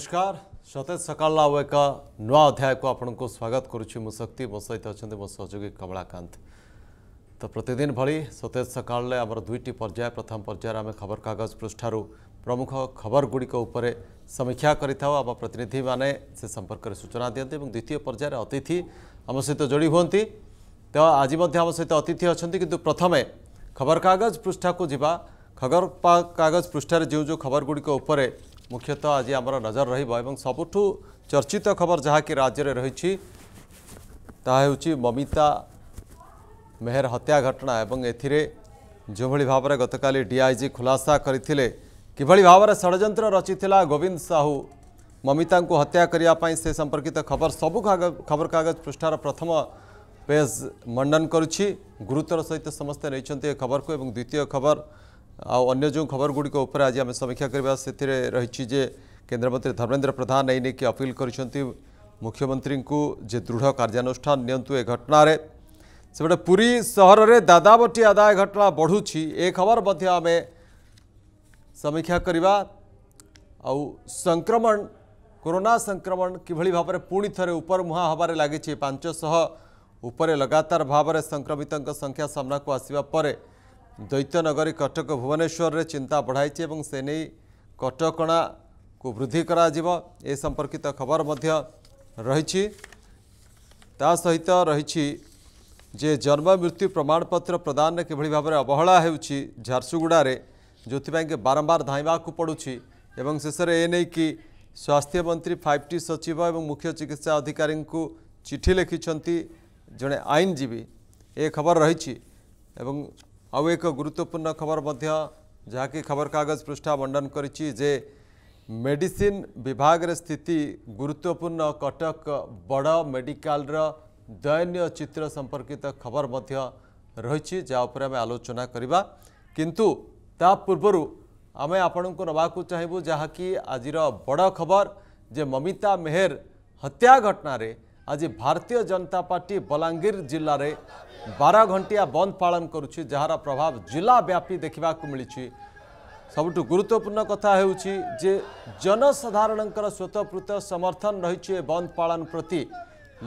ନମସ୍କାର ସତେଜ ସକାଳ ଆଉ ଏକ ନୂଆ ଅଧ୍ୟାୟକୁ ଆପଣଙ୍କୁ ସ୍ୱାଗତ କରୁଛି ମୁଁ ଶକ୍ତି ମୋ ସହିତ ଅଛନ୍ତି ମୋ ସହଯୋଗୀ କମଳାକାନ୍ତ ତ ପ୍ରତିଦିନ ଭଳି ସତେଜ ସକାଳରେ ଆମର ଦୁଇଟି ପର୍ଯ୍ୟାୟ ପ୍ରଥମ ପର୍ଯ୍ୟାୟରେ ଆମେ ଖବରକାଗଜ ପୃଷ୍ଠାରୁ ପ୍ରମୁଖ ଖବରଗୁଡ଼ିକ ଉପରେ ସମୀକ୍ଷା କରିଥାଉ ଆମ ପ୍ରତିନିଧିମାନେ ସେ ସମ୍ପର୍କରେ ସୂଚନା ଦିଅନ୍ତି ଏବଂ ଦ୍ୱିତୀୟ ପର୍ଯ୍ୟାୟରେ ଅତିଥି ଆମ ସହିତ ଯୋଡ଼ି ହୁଅନ୍ତି ତ ଆଜି ମଧ୍ୟ ଆମ ସହିତ ଅତିଥି ଅଛନ୍ତି କିନ୍ତୁ ପ୍ରଥମେ ଖବରକାଗଜ ପୃଷ୍ଠାକୁ ଯିବା ଖବରକାଗଜ ପୃଷ୍ଠାରେ ଯେଉଁ ଯେଉଁ ଖବରଗୁଡ଼ିକ ଉପରେ मुख्यतः आज आम नजर रबुठ चर्चित खबर जहाँकि राज्य में रही है ममिता मेहर हत्या घटना एवं जो भाव में गत काली डीआईजी खुलासा करते कि भाव में षड्र रचि गोविंद साहू ममिता को हत्या करने से संपर्कित खबर सब खबरक पृष्ठार प्रथम पेज मंडन करुच्छी गुरुतर सहित समस्ते नहीं खबर को द्वितीय खबर आउ जो खबर गुड़िक आज आम समीक्षा करवा से रही केन्द्रमंत्री धर्मेन्द्र प्रधान यही नहीं अपिल कर मुख्यमंत्री को जे दृढ़ कार्यानुष्ठान नियंतु घटन से पूरी सहर में दादावटी आदाय घटना बढ़ुची ए खबर आम समीक्षा करवा संक्रमण कोरोना संक्रमण किभली भाव में पुणि थे ऊपर मुहाँ हबार लगी पांचशह उपर लगातार भाव संक्रमित संख्या सामना को आसवा ନଗରୀ କଟକ ଭୁବନେଶ୍ୱରରେ ଚିନ୍ତା ବଢ଼ାଇଛି ଏବଂ ସେ ନେଇ କଟକଣାକୁ ବୃଦ୍ଧି କରାଯିବ ଏ ସମ୍ପର୍କିତ ଖବର ମଧ୍ୟ ରହିଛି ତା ସହିତ ରହିଛି ଯେ ଜନ୍ମ ମୃତ୍ୟୁ ପ୍ରମାଣପତ୍ର ପ୍ରଦାନରେ କିଭଳି ଭାବରେ ଅବହେଳା ହେଉଛି ଝାରସୁଗୁଡ଼ାରେ ଯେଉଁଥିପାଇଁକି ବାରମ୍ବାର ଧାଇଁବାକୁ ପଡ଼ୁଛି ଏବଂ ଶେଷରେ ଏ ନେଇକି ସ୍ୱାସ୍ଥ୍ୟ ମନ୍ତ୍ରୀ ଫାଇଭ୍ ଟି ସଚିବ ଏବଂ ମୁଖ୍ୟ ଚିକିତ୍ସା ଅଧିକାରୀଙ୍କୁ ଚିଠି ଲେଖିଛନ୍ତି ଜଣେ ଆଇନଜୀବୀ ଏ ଖବର ରହିଛି ଏବଂ आउ एक गुरुत्वपूर्ण खबर जहाँकि खबरकगज पृष्ठा बंडन कर मेडिसिन विभाग स्थिति गुरुत्वपूर्ण कटक बड़ मेडिकाल दयन चित्र संपर्कित खबर रही आम आलोचना करवा किंतु पूर्व आम आपण को नवाक चाहबू जहाँकि आज बड़ खबर जे ममिता मेहर हत्या घटना रे आज भारतीय जनता पार्टी बलांगीर जिले में बार घंटिया बंद पालन करुच्ची जार प्रभाव व्यापी देखा मिली सबुठ गुरुत्वपूर्ण कथा हो जनसाधारण स्वतप्रत समर्थन रही बंद पालन प्रति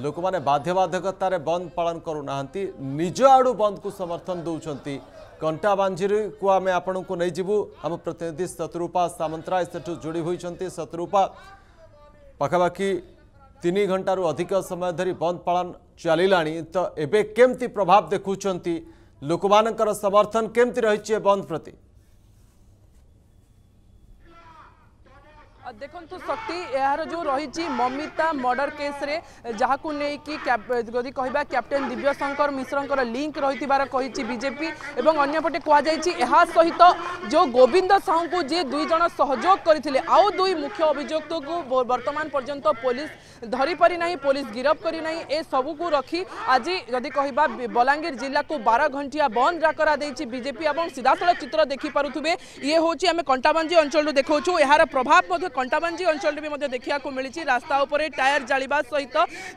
लोक मैंने बाध्यबाधकतार बंद पालन करूना निज आड़ बंद को समर्थन दौरान कंटा बांझी को आम आपण को नहीं जीव आम प्रतिनिधि शत्रुपा सामंतराय से जोड़ी होती शत्रुपा पखापाखि ତିନି ଘଣ୍ଟାରୁ ଅଧିକ ସମୟ ଧରି ବନ୍ଦ ପାଳନ ଚାଲିଲାଣି ତ ଏବେ କେମିତି ପ୍ରଭାବ ଦେଖୁଛନ୍ତି ଲୋକମାନଙ୍କର ସମର୍ଥନ କେମିତି ରହିଛି ଏ ବନ୍ଦ ପ୍ରତି ଦେଖନ୍ତୁ ଶକ୍ତି ଏହାର ଯେଉଁ ରହିଛି ମମିତା ମର୍ଡର କେସ୍ରେ ଯାହାକୁ ନେଇକି ଯଦି କହିବା କ୍ୟାପ୍ଟେନ୍ ଦିବ୍ୟଶଙ୍କର ମିଶ୍ରଙ୍କର ଲିଙ୍କ ରହିଥିବାର କହିଛି ବିଜେପି ଏବଂ ଅନ୍ୟପଟେ କୁହାଯାଇଛି ଏହା ସହିତ ଯେଉଁ ଗୋବିନ୍ଦ ସାହୁଙ୍କୁ ଯିଏ ଦୁଇ ଜଣ ସହଯୋଗ କରିଥିଲେ ଆଉ ଦୁଇ ମୁଖ୍ୟ ଅଭିଯୁକ୍ତକୁ ବର୍ତ୍ତମାନ ପର୍ଯ୍ୟନ୍ତ ପୋଲିସ ଧରିପାରିନାହିଁ ପୋଲିସ ଗିରଫ କରିନାହିଁ ଏସବୁକୁ ରଖି ଆଜି ଯଦି କହିବା ବଲାଙ୍ଗୀର ଜିଲ୍ଲାକୁ ବାର ଘଣ୍ଟିଆ ବନ୍ଦ ଡାକରା ଦେଇଛି ବିଜେପି ଏବଂ ସିଧାସଳଖ ଚିତ୍ର ଦେଖିପାରୁଥିବେ ଇଏ ହେଉଛି ଆମେ କଣ୍ଟାବାଞ୍ଜି ଅଞ୍ଚଳରୁ ଦେଖାଉଛୁ ଏହାର ପ୍ରଭାବ ମଧ୍ୟ कंटाबाजी अंचल भी देखा मिली रास्ता उपर टायर जाड़ा सहित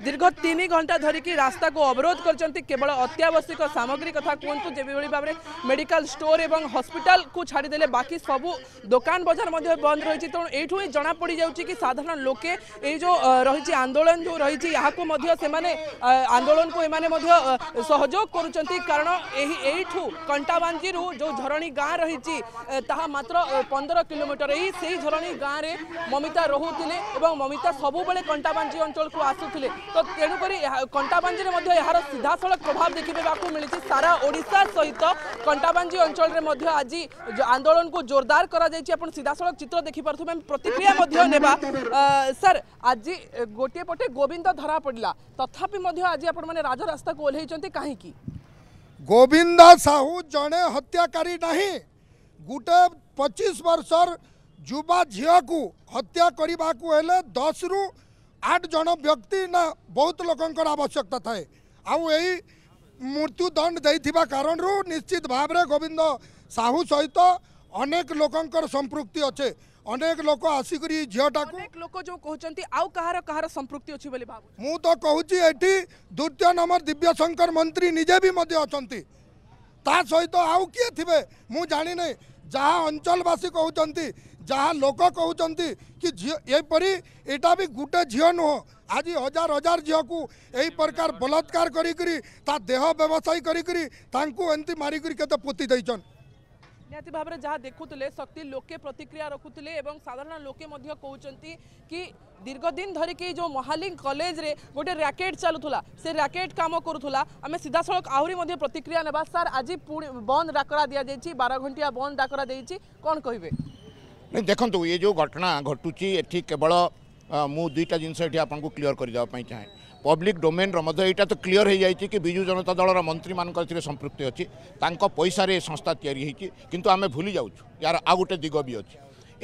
दीर्घ तीन घंटा धरिकी रास्ता को अवरोध करवल अत्यावश्यक सामग्री कथा कहतु जब भाव में मेडिकल स्टोर और हस्पिटाल छाड़देले बाकी सब दोकान बजार बंद रही तेणु ये जना पड़ जा साधारण लोके जो रही आंदोलन जो रही से आंदोलन को कारण कंटाबाजी जो झरणी गाँ रही मात्र पंद्रह किलोमीटर ही से झरणी गाँव में মমিতা রহুলে এবং মমিতা সবুলে কণ্টাবাঞ্জি অঞ্চলক আসুলে তো তেণুকরি কণ্টাবাঞ্জি এর সিধাসলখ প্রভাব দেখা মিছে সারা ওড়শা সহিত কণ্টাবাঞ্জি অঞ্চলের আজ আন্দোলন জোরদার করা যাই আপনার সিধাসলখ চিত্র দেখিপারে প্রতিক্রিয়া নেবা স্যার আজ গোটিয়ে পটে গোবিন্দ ধরা পড়া তথাপি আজ আপনার রাজরাস্তা ওহ্লাইছেন কী গোবিন্দ সাহু জনে হত্যাকারী না গোটে পঁচিশ বর্ষর ଯୁବା ଝିଅକୁ ହତ୍ୟା କରିବାକୁ ହେଲେ ଦଶରୁ ଆଠ ଜଣ ବ୍ୟକ୍ତି ନା ବହୁତ ଲୋକଙ୍କର ଆବଶ୍ୟକତା ଥାଏ ଆଉ ଏଇ ମୃତ୍ୟୁଦଣ୍ଡ ଦେଇଥିବା କାରଣରୁ ନିଶ୍ଚିତ ଭାବରେ ଗୋବିନ୍ଦ ସାହୁ ସହିତ ଅନେକ ଲୋକଙ୍କର ସମ୍ପୃକ୍ତି ଅଛେ ଅନେକ ଲୋକ ଆସିକରି ଝିଅଟାକୁ ଲୋକ ଯେଉଁ କହୁଛନ୍ତି ଆଉ କାହାର କାହାର ସମ୍ପୃକ୍ତି ଅଛି ବୋଲି ଭାବୁ ମୁଁ ତ କହୁଛି ଏଠି ଦ୍ୱିତୀୟ ନମ୍ବର ଦିବ୍ୟଶଙ୍କର ମନ୍ତ୍ରୀ ନିଜେ ବି ମଧ୍ୟ ଅଛନ୍ତି ତା ସହିତ ଆଉ କିଏ ଥିବେ ମୁଁ ଜାଣିନାହିଁ ଯାହା ଅଞ୍ଚଳବାସୀ କହୁଛନ୍ତି जहाँ लोक कहते कि एपरी यहाँ भी गोटे झील नुह आज हजार हजार झील को यही प्रकार बलात्कार करी देह व्यवसाय करी एमती मारिक पोती देचन ନିହାତି ଭାବରେ ଯାହା ଦେଖୁଥିଲେ ଶକ୍ତି ଲୋକେ ପ୍ରତିକ୍ରିୟା ରଖୁଥିଲେ ଏବଂ ସାଧାରଣ ଲୋକେ ମଧ୍ୟ କହୁଛନ୍ତି କି ଦୀର୍ଘଦିନ ଧରିକି ଯେଉଁ ମହାଲିଂ କଲେଜରେ ଗୋଟେ ର୍ୟାକେଟ୍ ଚାଲୁଥିଲା ସେ ର୍ୟାକେଟ୍ କାମ କରୁଥିଲା ଆମେ ସିଧାସଳଖ ଆହୁରି ମଧ୍ୟ ପ୍ରତିକ୍ରିୟା ନେବା ସାର୍ ଆଜି ପୁଣି ବନ୍ଦ ଡାକରା ଦିଆଯାଇଛି ବାର ଘଣ୍ଟିଆ ବନ୍ଦ ଡାକରା ଦେଇଛି କ'ଣ କହିବେ ଦେଖନ୍ତୁ ଏ ଯେଉଁ ଘଟଣା ଘଟୁଛି ଏଠି କେବଳ ମୁଁ ଦୁଇଟା ଜିନିଷ ଏଠି ଆପଣଙ୍କୁ କ୍ଲିଅର୍ କରିଦେବା ପାଇଁ ଚାହେଁ ପବ୍ଲିକ୍ ଡୋମେନ୍ର ମଧ୍ୟ ଏଇଟା ତ କ୍ଲିଅର୍ ହୋଇଯାଇଛି କି ବିଜୁ ଜନତା ଦଳର ମନ୍ତ୍ରୀମାନଙ୍କ ଏଥିରେ ସମ୍ପୃକ୍ତି ଅଛି ତାଙ୍କ ପଇସାରେ ଏ ସଂସ୍ଥା ତିଆରି ହୋଇଛି କିନ୍ତୁ ଆମେ ଭୁଲି ଯାଉଛୁ ୟାର ଆଉ ଗୋଟେ ଦିଗ ବି ଅଛି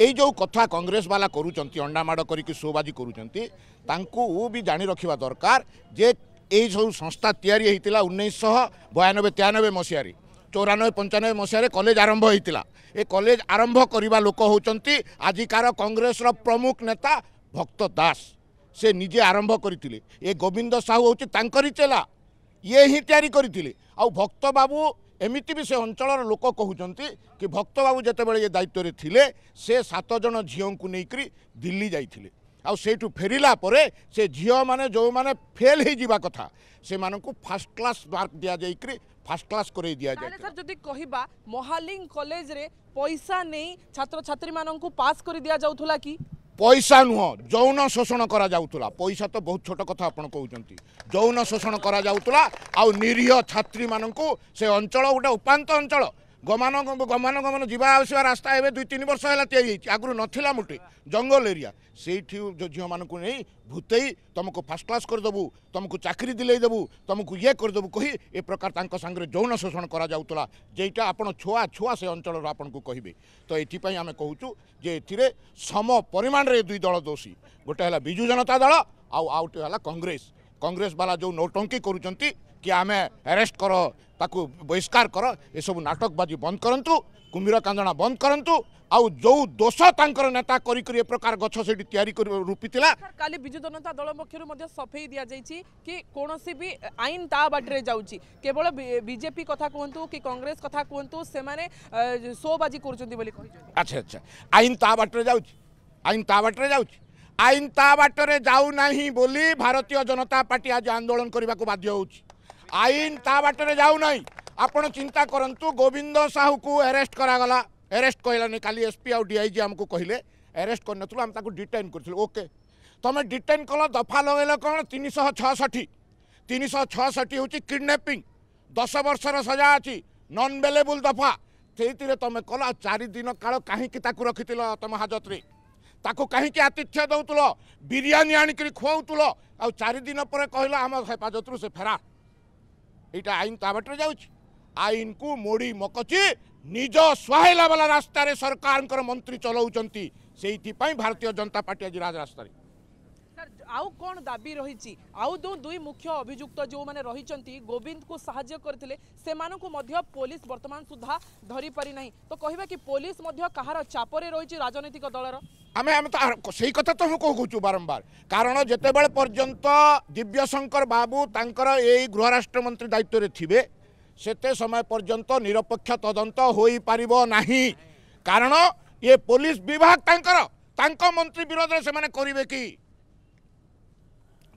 ଏଇ ଯେଉଁ କଥା କଂଗ୍ରେସବାଲା କରୁଛନ୍ତି ଅଣ୍ଡାମାଡ଼ କରିକି ସୋବାଜି କରୁଛନ୍ତି ତାଙ୍କୁ ବି ଜାଣି ରଖିବା ଦରକାର ଯେ ଏଇ ସବୁ ସଂସ୍ଥା ତିଆରି ହୋଇଥିଲା ଉଣେଇଶହ ବୟାନବେ ତେୟାନବେ ମସିହାରେ চৌরানবে পঞ্চানবে মশায় কলেজ আরম্ভ হয়েছিল এ কলেজ আরম্ভ করা লোক হচ্ছেন আজিকার কংগ্রেসর প্রমুখ নেতা ভক্ত দাস সে নিজে আরম্ভ করে এ গোবিন্দ সাহু হচ্ছে তাঁকরি চেলা ইয়ে হি তৈরি করে আক্ত বাবু এমিতি বি সে অঞ্চলর লোক কুমার কি ভক্ত বাবু যেতবে এ দায়িত্বরে লে সে সাত জন ঝিউকে নেই দিল্লি যাই ଆଉ ସେଇଠୁ ଫେରିଲା ପରେ ସେ ଝିଅମାନେ ଯେଉଁମାନେ ଫେଲ୍ ହେଇଯିବା କଥା ସେମାନଙ୍କୁ ଫାର୍ଷ୍ଟ କ୍ଲାସ୍ ମାର୍କ ଦିଆଯାଇକରି ফার্স্ট ক্লাস করে দিয়া যায় স্যার যদি কহিবা মহালিং কলেজরে পয়সা নেই ছাত্রছাত্রী মানুষ পাস করে দিয়া যাওতুলা কি পয়সা নুহ যৌন শোষণ করা যাওতুলা পয়সা তো বহুত ছোট কথা আপন কৌচন্তি যৌন শোষণ করা যাওতুলা আউ নিরীহ ছাত্রী মানুষ সে অঞ্চল গোটে উপান্ত অঞ্চল ଗମନ ଗମନାଗମନ ଯିବା ଆସିବା ରାସ୍ତା ଏବେ ଦୁଇ ତିନି ବର୍ଷ ହେଲା ତିଆରି ହେଇଛି ଆଗରୁ ନଥିଲା ମୋଟେ ଜଙ୍ଗଲ ଏରିଆ ସେଇଠି ଝିଅମାନଙ୍କୁ ନେଇ ଭୁତେଇ ତୁମକୁ ଫାଷ୍ଟ କ୍ଲାସ୍ କରିଦେବୁ ତୁମକୁ ଚାକିରି ଦିଲେଇ ଦେବୁ ତୁମକୁ ଇଏ କରିଦେବୁ କହି ଏ ପ୍ରକାର ତାଙ୍କ ସାଙ୍ଗରେ ଯୌନ ଶୋଷଣ କରାଯାଉଥିଲା ଯେଇଟା ଆପଣ ଛୁଆ ଛୁଆ ସେ ଅଞ୍ଚଳର ଆପଣଙ୍କୁ କହିବେ ତ ଏଥିପାଇଁ ଆମେ କହୁଛୁ ଯେ ଏଥିରେ ସମ ପରିମାଣରେ ଏ ଦୁଇ ଦଳ ଦୋଷୀ ଗୋଟେ ହେଲା ବିଜୁ ଜନତା ଦଳ ଆଉ ଆଉ ଗୋଟେ ହେଲା କଂଗ୍ରେସ କଂଗ୍ରେସ ବାଲା ଯେଉଁ ନୌଟଙ୍କି କରୁଛନ୍ତି କି ଆମେ ଆରେଷ୍ଟ କର ତାକୁ ବହିଷ୍କାର କର ଏସବୁ ନାଟକବାଜି ବନ୍ଦ କରନ୍ତୁ କୁମ୍ଭୀର କାନ୍ଦଣା ବନ୍ଦ କରନ୍ତୁ ଆଉ ଯୋଉ ଦୋଷ ତାଙ୍କର ନେତା କରି କରି ଏ ପ୍ରକାର ଗଛ ସେଠି ତିଆରି କରି ରୂପିଥିଲା କାଲି ବିଜୁ ଜନତା ଦଳ ପକ୍ଷରୁ ମଧ୍ୟ ସଫେଇ ଦିଆଯାଇଛି କି କୌଣସି ବି ଆଇନ ତା ବାଟରେ ଯାଉଛି କେବଳ ବିଜେପି କଥା କୁହନ୍ତୁ କି କଂଗ୍ରେସ କଥା କୁହନ୍ତୁ ସେମାନେ ସୋବାଜି କରୁଛନ୍ତି ବୋଲି କହିଛନ୍ତି ଆଚ୍ଛା ଆଚ୍ଛା ଆଇନ ତା ବାଟରେ ଯାଉଛି ଆଇନ ତା ବାଟରେ ଯାଉଛି আইন তা বাটরে যাও না বলে ভারতীয় জনতা পার্টি আজ আন্দোলন করা বাধ্য হচ্ছে ଆଇନ ତା ବାଟରେ ଯାଉନାହିଁ ଆପଣ ଚିନ୍ତା କରନ୍ତୁ ଗୋବିନ୍ଦ ସାହୁକୁ ଆରେଷ୍ଟ କରାଗଲା ଆରେଷ୍ଟ କହିଲାନି କାଲି ଏସ୍ପି ଆଉ ଡିଆଇଜି ଆମକୁ କହିଲେ ଆରେଷ୍ଟ କରିନଥିଲୁ ଆମେ ତାକୁ ଡିଟେନ୍ କରିଥିଲୁ ଓକେ ତୁମେ ଡିଟେନ୍ କଲ ଦଫା ଲଗାଇଲ କ'ଣ ତିନିଶହ ଛଅଷଠି ତିନିଶହ ଛଅଷଠି ହେଉଛି କିଡ଼ନାପିଂ ଦଶ ବର୍ଷର ସଜା ଅଛି ନନ୍ ବେଲେବୁଲ୍ ଦଫା ସେଇଥିରେ ତୁମେ କଲ ଆଉ ଚାରି ଦିନ କାଳ କାହିଁକି ତାକୁ ରଖିଥିଲ ତୁମ ହାଜତରେ ତାକୁ କାହିଁକି ଆତିଥ୍ୟ ଦେଉଥିଲ ବିରିୟାନୀ ଆଣିକରି ଖୁଆଉଥିଲ ଆଉ ଚାରି ଦିନ ପରେ କହିଲ ଆମ ହେଫାଜତରୁ ସେ ଫେରା ଏଇଟା ଆଇନ ତା ବାଟରେ ଯାଉଛି ଆଇନକୁ ମୋଡ଼ି ମକଚି ନିଜ ସୁହାଇଲା ବାଲା ରାସ୍ତାରେ ସରକାରଙ୍କର ମନ୍ତ୍ରୀ ଚଲାଉଛନ୍ତି ସେଇଥିପାଇଁ ଭାରତୀୟ ଜନତା ପାର୍ଟି ଆଜି ରାଜରାସ୍ତାରେ ଆଉ କ'ଣ ଦାବି ରହିଛି ଆଉ ଯେଉଁ ଦୁଇ ମୁଖ୍ୟ ଅଭିଯୁକ୍ତ ଯେଉଁମାନେ ରହିଛନ୍ତି ଗୋବିନ୍ଦଙ୍କୁ ସାହାଯ୍ୟ କରିଥିଲେ ସେମାନଙ୍କୁ ମଧ୍ୟ ପୋଲିସ ବର୍ତ୍ତମାନ ସୁଦ୍ଧା ଧରିପାରିନାହିଁ ତ କହିବା କି ପୋଲିସ ମଧ୍ୟ କାହାର ଚାପରେ ରହିଛି ରାଜନୈତିକ ଦଳର ଆମେ ଆମେ ସେଇ କଥା ତ ମୁଁ କହୁଛୁ ବାରମ୍ବାର କାରଣ ଯେତେବେଳେ ପର୍ଯ୍ୟନ୍ତ ଦିବ୍ୟଶଙ୍କର ବାବୁ ତାଙ୍କର ଏଇ ଗୃହରାଷ୍ଟ୍ରମନ୍ତ୍ରୀ ଦାୟିତ୍ୱରେ ଥିବେ ସେତେ ସମୟ ପର୍ଯ୍ୟନ୍ତ ନିରପେକ୍ଷ ତଦନ୍ତ ହୋଇପାରିବ ନାହିଁ କାରଣ ଇଏ ପୋଲିସ ବିଭାଗ ତାଙ୍କର ତାଙ୍କ ମନ୍ତ୍ରୀ ବିରୋଧରେ ସେମାନେ କରିବେ କି